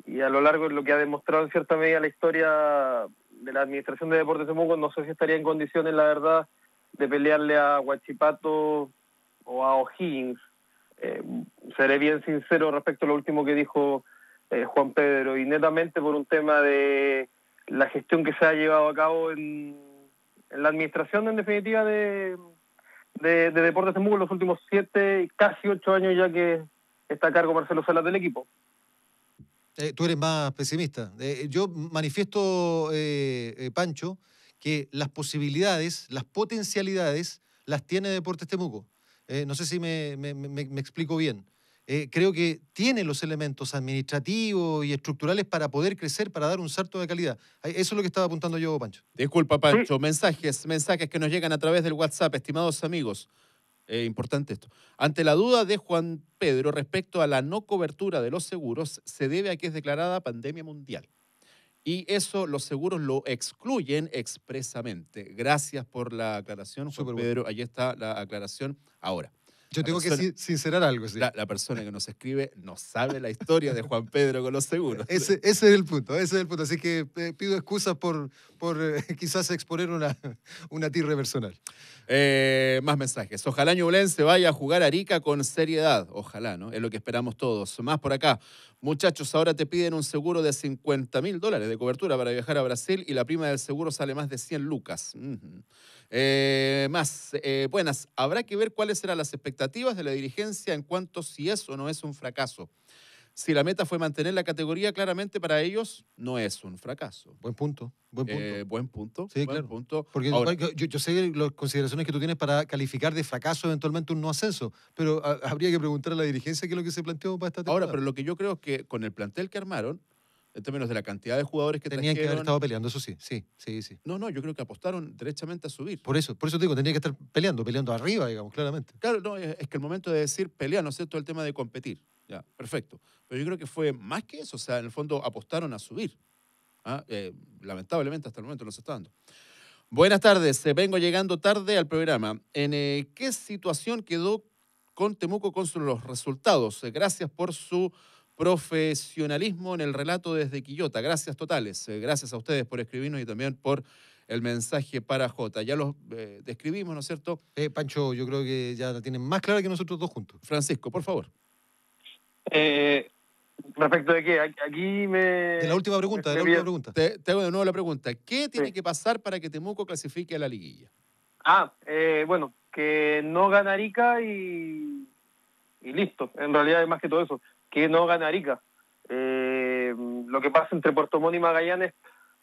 y a lo largo de lo que ha demostrado en cierta medida la historia de la Administración de Deportes de mundo no sé si estaría en condiciones, la verdad, de pelearle a Huachipato o a O'Higgins. Eh, seré bien sincero respecto a lo último que dijo eh, Juan Pedro, y netamente por un tema de la gestión que se ha llevado a cabo en, la administración, en definitiva, de, Deportes de en los últimos siete, casi ocho años ya que está a cargo Marcelo Salas del equipo. Eh, tú eres más pesimista. Eh, eh, yo manifiesto, Pancho, que las posibilidades, las potencialidades, las tiene Deportes Temuco. no sé si me, explico bien. creo que tiene los elementos administrativos y estructurales para poder crecer, para dar un salto de calidad. Eso es lo que estaba apuntando yo, Pancho. Disculpa, Pancho. Mensajes, mensajes que nos llegan a través del WhatsApp, estimados amigos. Eh, importante esto. Ante la duda de Juan Pedro respecto a la no cobertura de los seguros, se debe a que es declarada pandemia mundial. Y eso los seguros lo excluyen expresamente. Gracias por la aclaración, Juan Pedro. está la aclaración. Ahora, yo tengo que sincerar algo. La, persona que nos escribe no sabe la historia de Juan Pedro con los seguros. [laughs] Ese, es el punto, ese es el punto. Así que eh, pido excusas por, por eh, [laughs] quizás exponer una, una tirre personal. Eh, más mensajes. Ojalá se vaya a jugar a Arica con seriedad. Ojalá, ¿no? Es lo que esperamos todos. Más por acá. Muchachos, ahora te piden un seguro de 50 mil dólares de cobertura para viajar a Brasil y la prima del seguro sale más de 100 lucas. Eh, más, eh, buenas, habrá que ver cuáles serán las expectativas de la dirigencia en cuanto si eso no es un fracaso si la meta fue mantener la categoría, claramente para ellos no es un fracaso. Buen punto, buen punto. Eh, buen punto. Sí, claro. Porque yo, yo, sé las consideraciones que tú tienes para calificar de fracaso eventualmente un no ascenso, pero ah, habría que preguntar a la dirigencia qué es lo que se planteó para esta temporada. Ahora, pero lo que yo creo es que con el plantel que armaron, en términos de la cantidad de jugadores que tenían que haber estado peleando, eso sí, sí, sí, sí. No, no, yo creo que apostaron derechamente a subir. Por eso, por eso te digo, tenía que estar peleando, peleando arriba, digamos, claramente. Claro, no, es que el momento de decir pelea, ¿no es cierto?, el tema de competir. Ya, perfecto. Pero yo creo que fue más que eso. O sea, en el fondo apostaron a subir. ¿ah? Eh, lamentablemente hasta el momento no se está dando. Buenas tardes. Eh, vengo llegando tarde al programa. ¿En eh, qué situación quedó con Temuco con los resultados? gracias por su profesionalismo en el relato desde Quillota. Gracias totales. gracias a ustedes por escribirnos y también por el mensaje para J. Ya los describimos, ¿no es cierto? Eh, Pancho, yo creo que ya la tienen más clara que nosotros dos juntos. Francisco, por favor. Eh, respecto de qué, aquí me... De la última pregunta, de la última pregunta. Te, hago de nuevo la pregunta. ¿Qué tiene que pasar para que Temuco clasifique a la liguilla? Ah, eh, bueno, que no gana Arica y, listo. En realidad es más que todo eso, que no gana Arica. Eh, lo que pasa entre Puerto y Magallanes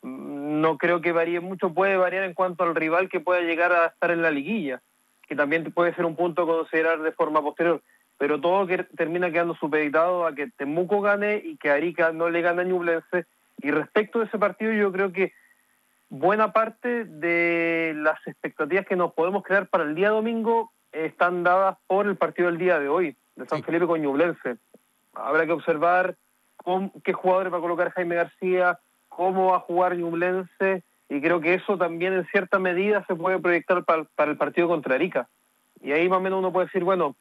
mm, no creo que varíe mucho, puede variar en cuanto al rival que pueda llegar a estar en la liguilla, que también puede ser un punto a considerar de forma posterior pero todo termina quedando supeditado a que Temuco gane y que Arica no le gane a Ñublense. Y respecto de ese partido, yo creo que buena parte de las expectativas que nos podemos crear para el día domingo están dadas por el partido del día de hoy, de San Felipe con Ñublense. Habrá que observar qué jugadores va a colocar Jaime García, cómo va a jugar Ñublense, y creo que eso también en cierta medida se puede proyectar para el partido contra Arica. Y ahí más o menos uno puede decir, bueno,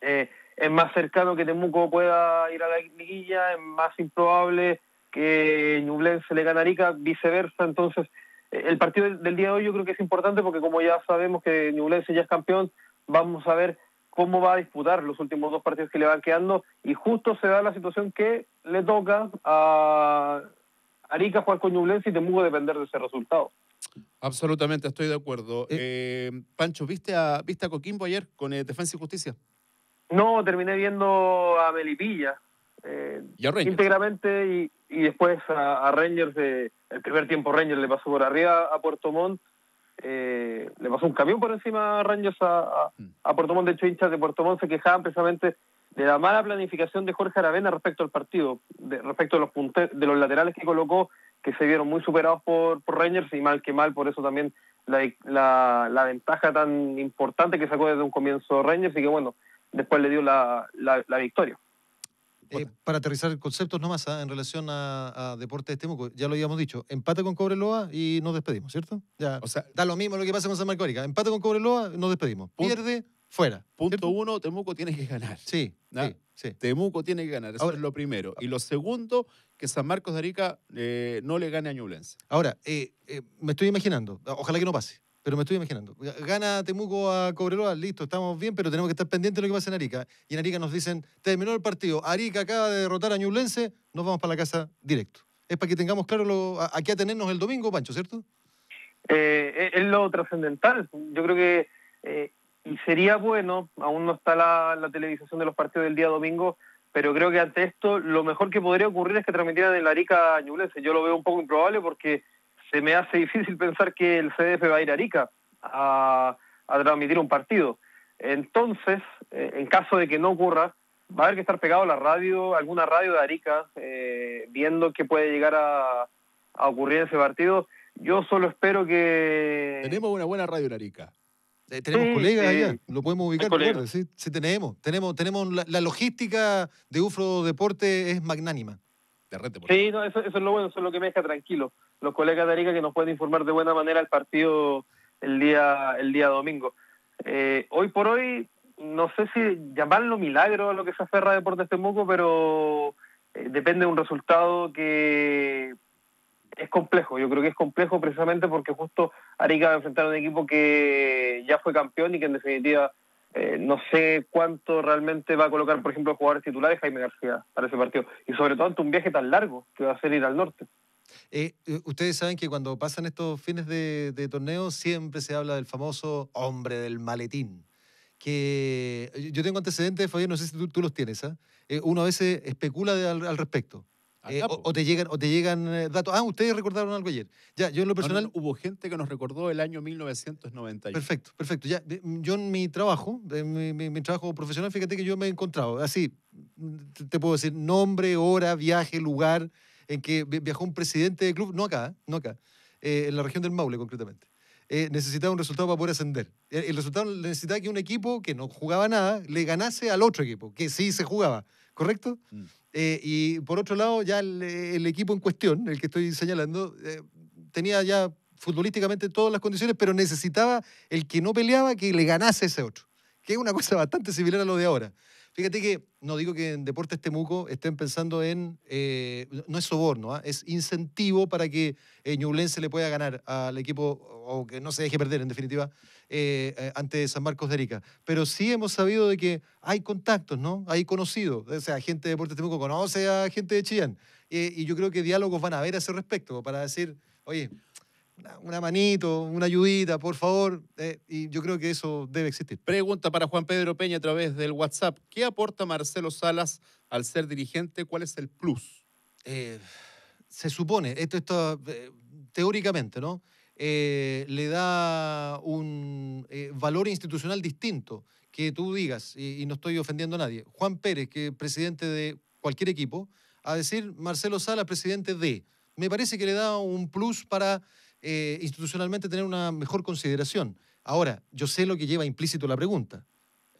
eh, es más cercano que Temuco pueda ir a la liguilla, es más improbable que Ñublense le gane a Arica, viceversa. Entonces, eh, el partido del, día de hoy yo creo que es importante porque como ya sabemos que Ñublense ya es campeón, vamos a ver cómo va a disputar los últimos dos partidos que le van quedando y justo se da la situación que le toca a Arica jugar con Ñublense y Temuco depender de ese resultado. Absolutamente, estoy de acuerdo. Eh. Pancho, ¿viste a, Coquimbo ayer con Defensa y Justicia? No, terminé viendo a Melipilla. Eh, íntegramente y, y, después a, Rangers. el primer tiempo Rangers le pasó por arriba a Puerto Montt. Eh, le pasó un camión por encima a Rangers mm. a, Puerto Montt. De hecho, hinchas de Puerto Montt se quejaban precisamente de la mala planificación de Jorge Aravena respecto al partido, respecto a los de los laterales que colocó, que se vieron muy superados por, por Rangers y mal que mal, por eso también la, la, la, ventaja tan importante que sacó desde un comienzo Rangers y que bueno, después le dio la, victoria. Eh, para aterrizar conceptos nomás ah, en relación a, a Deportes Temuco, ya lo habíamos dicho, empate con Cobreloa y nos despedimos, ¿cierto? Ya, o sea, da lo mismo lo que pasa con San de Arica. Empate con Cobreloa, nos despedimos. Pierde, fuera. Punto uno, Temuco tiene que ganar. Sí, sí, ¿Ah? Temuco tiene que ganar, eso es lo primero. Y lo segundo, que San Marcos de Arica eh, no le gane a Ñublense. Ahora, eh, me estoy imaginando, ojalá que no pase, pero me estoy imaginando. Gana Temuco a Cobreloa, listo, estamos bien, pero tenemos que estar pendientes de lo que pasa en Arica. Y en Arica nos dicen, terminó el partido, Arica acaba de derrotar a Ñublense, nos vamos para la casa directo. Es para que tengamos claro lo, a, a qué atenernos el domingo, Pancho, ¿cierto? Eh, es lo trascendental. Yo creo que, eh, y sería bueno, aún no está la, la televisación de los partidos del día domingo, pero creo que ante esto lo mejor que podría ocurrir es que transmitieran en la Arica Ñublense. Yo lo veo un poco improbable porque se me hace difícil pensar que el CDF va a ir a Arica a, transmitir un partido. Entonces, eh, en caso de que no ocurra, va a haber que estar pegado a la radio, alguna radio de Arica, eh, viendo qué puede llegar a, ocurrir ese partido. Yo solo espero que... Tenemos una buena radio en Arica. Eh, tenemos colegas allá, lo podemos ubicar, ¿sí? sí, tenemos, tenemos, tenemos la, logística de UFRO Deporte es magnánima sí, no, eso, es lo bueno, eso es lo que me deja tranquilo. Los colegas de Arica que nos pueden informar de buena manera el partido el día, el día domingo. Eh, hoy por hoy, no sé si llamarlo milagro a lo que se aferra Deportes Temuco, pero eh, depende de un resultado que es complejo. Yo creo que es complejo precisamente porque justo Arica va a enfrentar a un equipo que ya fue campeón y que en definitiva eh, no sé cuánto realmente va a colocar, por ejemplo, jugadores titulares Jaime García para ese partido. Y sobre todo ante un viaje tan largo que va a hacer ir al norte. Eh, eh, ustedes saben que cuando pasan estos fines de, torneo siempre se habla del famoso hombre del maletín que yo tengo antecedentes, Fabián, no sé si tú, los tienes, ¿ah? uno a veces especula al, respecto. Eh, o, te llegan, o te llegan eh, datos. Ah, ustedes recordaron algo ayer. Ya, yo en lo personal. hubo gente que nos recordó el año 1998. Perfecto, perfecto. Ya, yo en mi trabajo, en mi, trabajo profesional, fíjate que yo me he encontrado. Así, te puedo decir nombre, hora, viaje, lugar en que viajó un presidente de club, no acá, ¿eh? no acá, en la región del Maule concretamente. necesitaba un resultado para poder ascender. El, resultado necesitaba que un equipo que no jugaba nada le ganase al otro equipo, que sí se jugaba, ¿correcto? Mm. Eh, y por otro lado, ya eh, el, equipo en cuestión, el que estoy señalando, eh, tenía ya futbolísticamente todas las condiciones, pero necesitaba el que no peleaba que le ganase ese otro, que es una [laughs] cosa bastante similar a lo de ahora. Fíjate que no digo que en Deportes Temuco estén pensando en, eh, no es soborno, ¿ah? es incentivo para que eh, le pueda ganar al equipo o que no se deje perder, en definitiva, eh, eh, ante San Marcos de Erika. Pero sí hemos sabido de que hay contactos, ¿no? Hay conocidos, o sea, gente de Deportes Temuco conoce a gente de Chillán. y yo creo que diálogos van a haber a ese respecto para decir, oye, una, manito, una ayudita, por favor. Eh, y yo creo que eso debe existir. Pregunta para Juan Pedro Peña a través del WhatsApp. ¿Qué aporta Marcelo Salas al ser dirigente? ¿Cuál es el plus? Eh, se supone, esto está eh, teóricamente, ¿no? le da un valor institucional distinto que tú digas, y, no estoy ofendiendo a nadie, Juan Pérez, que es presidente de cualquier equipo, a decir Marcelo Salas, presidente de. Me parece que le da un plus para eh, institucionalmente tener una mejor consideración. Ahora, yo sé lo que lleva implícito la pregunta.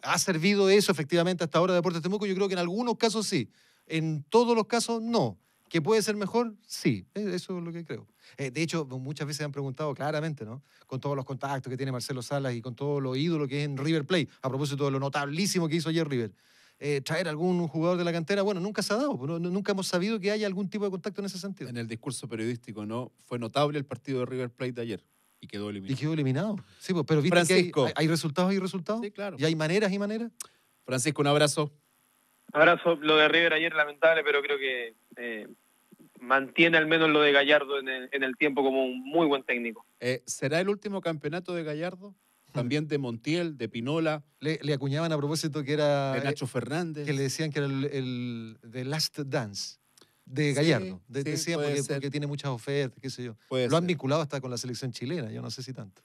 ¿Ha servido eso efectivamente hasta ahora Deportes Temuco? Yo creo que en algunos casos sí, en todos los casos no. ¿Que puede ser mejor? Sí, eh, eso es lo que creo. Eh, de hecho, muchas veces han preguntado claramente, ¿no? Con todos los contactos que tiene Marcelo Salas y con todo lo ídolo que es en River Plate a propósito de lo notabilísimo que hizo ayer River. Eh, traer algún jugador de la cantera. Bueno, nunca se ha dado, nunca hemos sabido que haya algún tipo de contacto en ese sentido. En el discurso periodístico, ¿no? Fue notable el partido de River Plate de ayer. Y quedó eliminado. Y quedó eliminado. Sí, pues, pero viste que hay, resultados y resultados. Sí, claro. Y hay maneras y maneras. Francisco, un abrazo. Abrazo. Lo de River ayer lamentable, pero creo que eh, mantiene al menos lo de Gallardo en el, tiempo como un muy buen técnico. Eh, ¿Será el último campeonato de Gallardo? también de Montiel, de Pinola. Le, acuñaban a propósito que era... De eh, Nacho Fernández. Que le decían que era el, el Last Dance de Gallardo. decían porque, tiene muchas ofertas, qué sé yo. Lo han vinculado hasta con la selección chilena, yo no sé si tanto.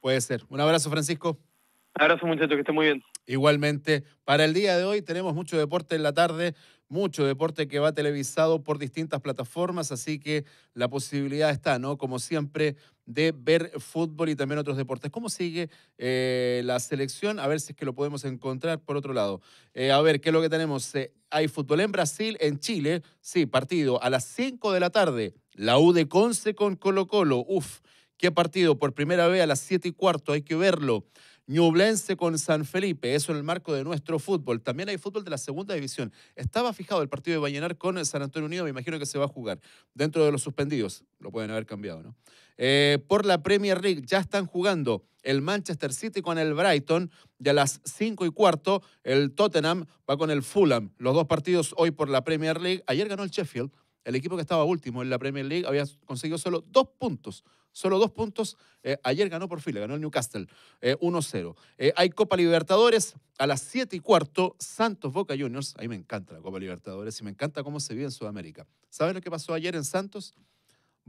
Puede ser. Un abrazo, Francisco. Un abrazo, muchachos, que esté muy bien. Igualmente, para el día de hoy tenemos mucho deporte en la tarde, mucho deporte que va televisado por distintas plataformas, así que la posibilidad está, ¿no? Como siempre, de ver fútbol y también otros deportes. ¿Cómo sigue eh, la selección? A ver si es que lo podemos encontrar por otro lado. Eh, a ver, ¿qué es lo que tenemos? Eh, hay fútbol en Brasil, en Chile, sí, partido a las 5 de la tarde. La U de Conce con Colo Colo. Uf, qué partido, por primera vez a las 7 y cuarto, hay que verlo. Ñublense con San Felipe, eso en el marco de nuestro fútbol. También hay fútbol de la segunda división. Estaba fijado el partido de Ballenar con el San Antonio Unido, me imagino que se va a jugar dentro de los suspendidos. Lo pueden haber cambiado, ¿no? Eh, por la Premier League ya están jugando el Manchester City con el Brighton y a las cinco y cuarto el Tottenham va con el Fulham. Los dos partidos hoy por la Premier League. Ayer ganó el Sheffield, el equipo que estaba último en la Premier League había conseguido solo dos puntos Solo dos puntos. Eh, ayer ganó por fila, ganó el Newcastle 1-0. Eh, eh, hay Copa Libertadores a las 7 y cuarto, Santos Boca Juniors. Ahí me encanta la Copa Libertadores y me encanta cómo se vive en Sudamérica. saben lo que pasó ayer en Santos?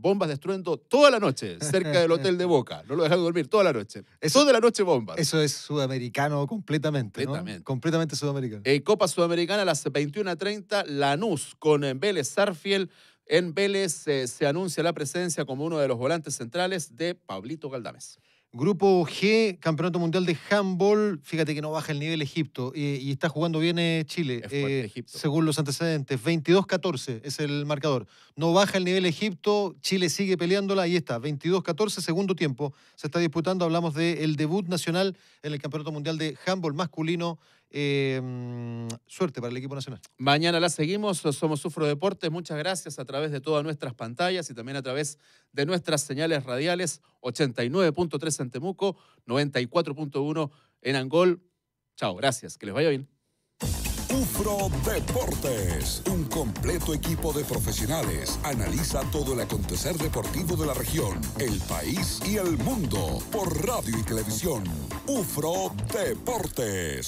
bombas destruyendo toda la noche cerca del hotel de Boca. No lo dejaron dormir toda la noche. Eso, de la noche bombas. Eso es sudamericano completamente. Completamente. Completamente sudamericano. Eh, Copa Sudamericana a las 21.30, Lanús con Vélez Sarfiel, en Vélez eh, se anuncia la presencia como uno de los volantes centrales de Pablito Galdames. Grupo G, Campeonato Mundial de Handball. Fíjate que no baja el nivel Egipto y, está jugando bien eh, Chile, eh, según los antecedentes. 22-14 es el marcador. No baja el nivel Egipto, Chile sigue peleándola. y está, 22-14, segundo tiempo. Se está disputando, hablamos del debut nacional en el Campeonato Mundial de Handball masculino Em, suerte para el equipo nacional. Mañana la seguimos, somos UFRO Deportes. Muchas gracias a través de todas nuestras pantallas y también a través de nuestras señales radiales 89.3 en Temuco, 94.1 en Angol. Chao, gracias, que les vaya bien. Ufro Deportes, un completo equipo de profesionales, analiza todo el acontecer deportivo de la región, el país y el mundo por radio y televisión. Ufro Deportes.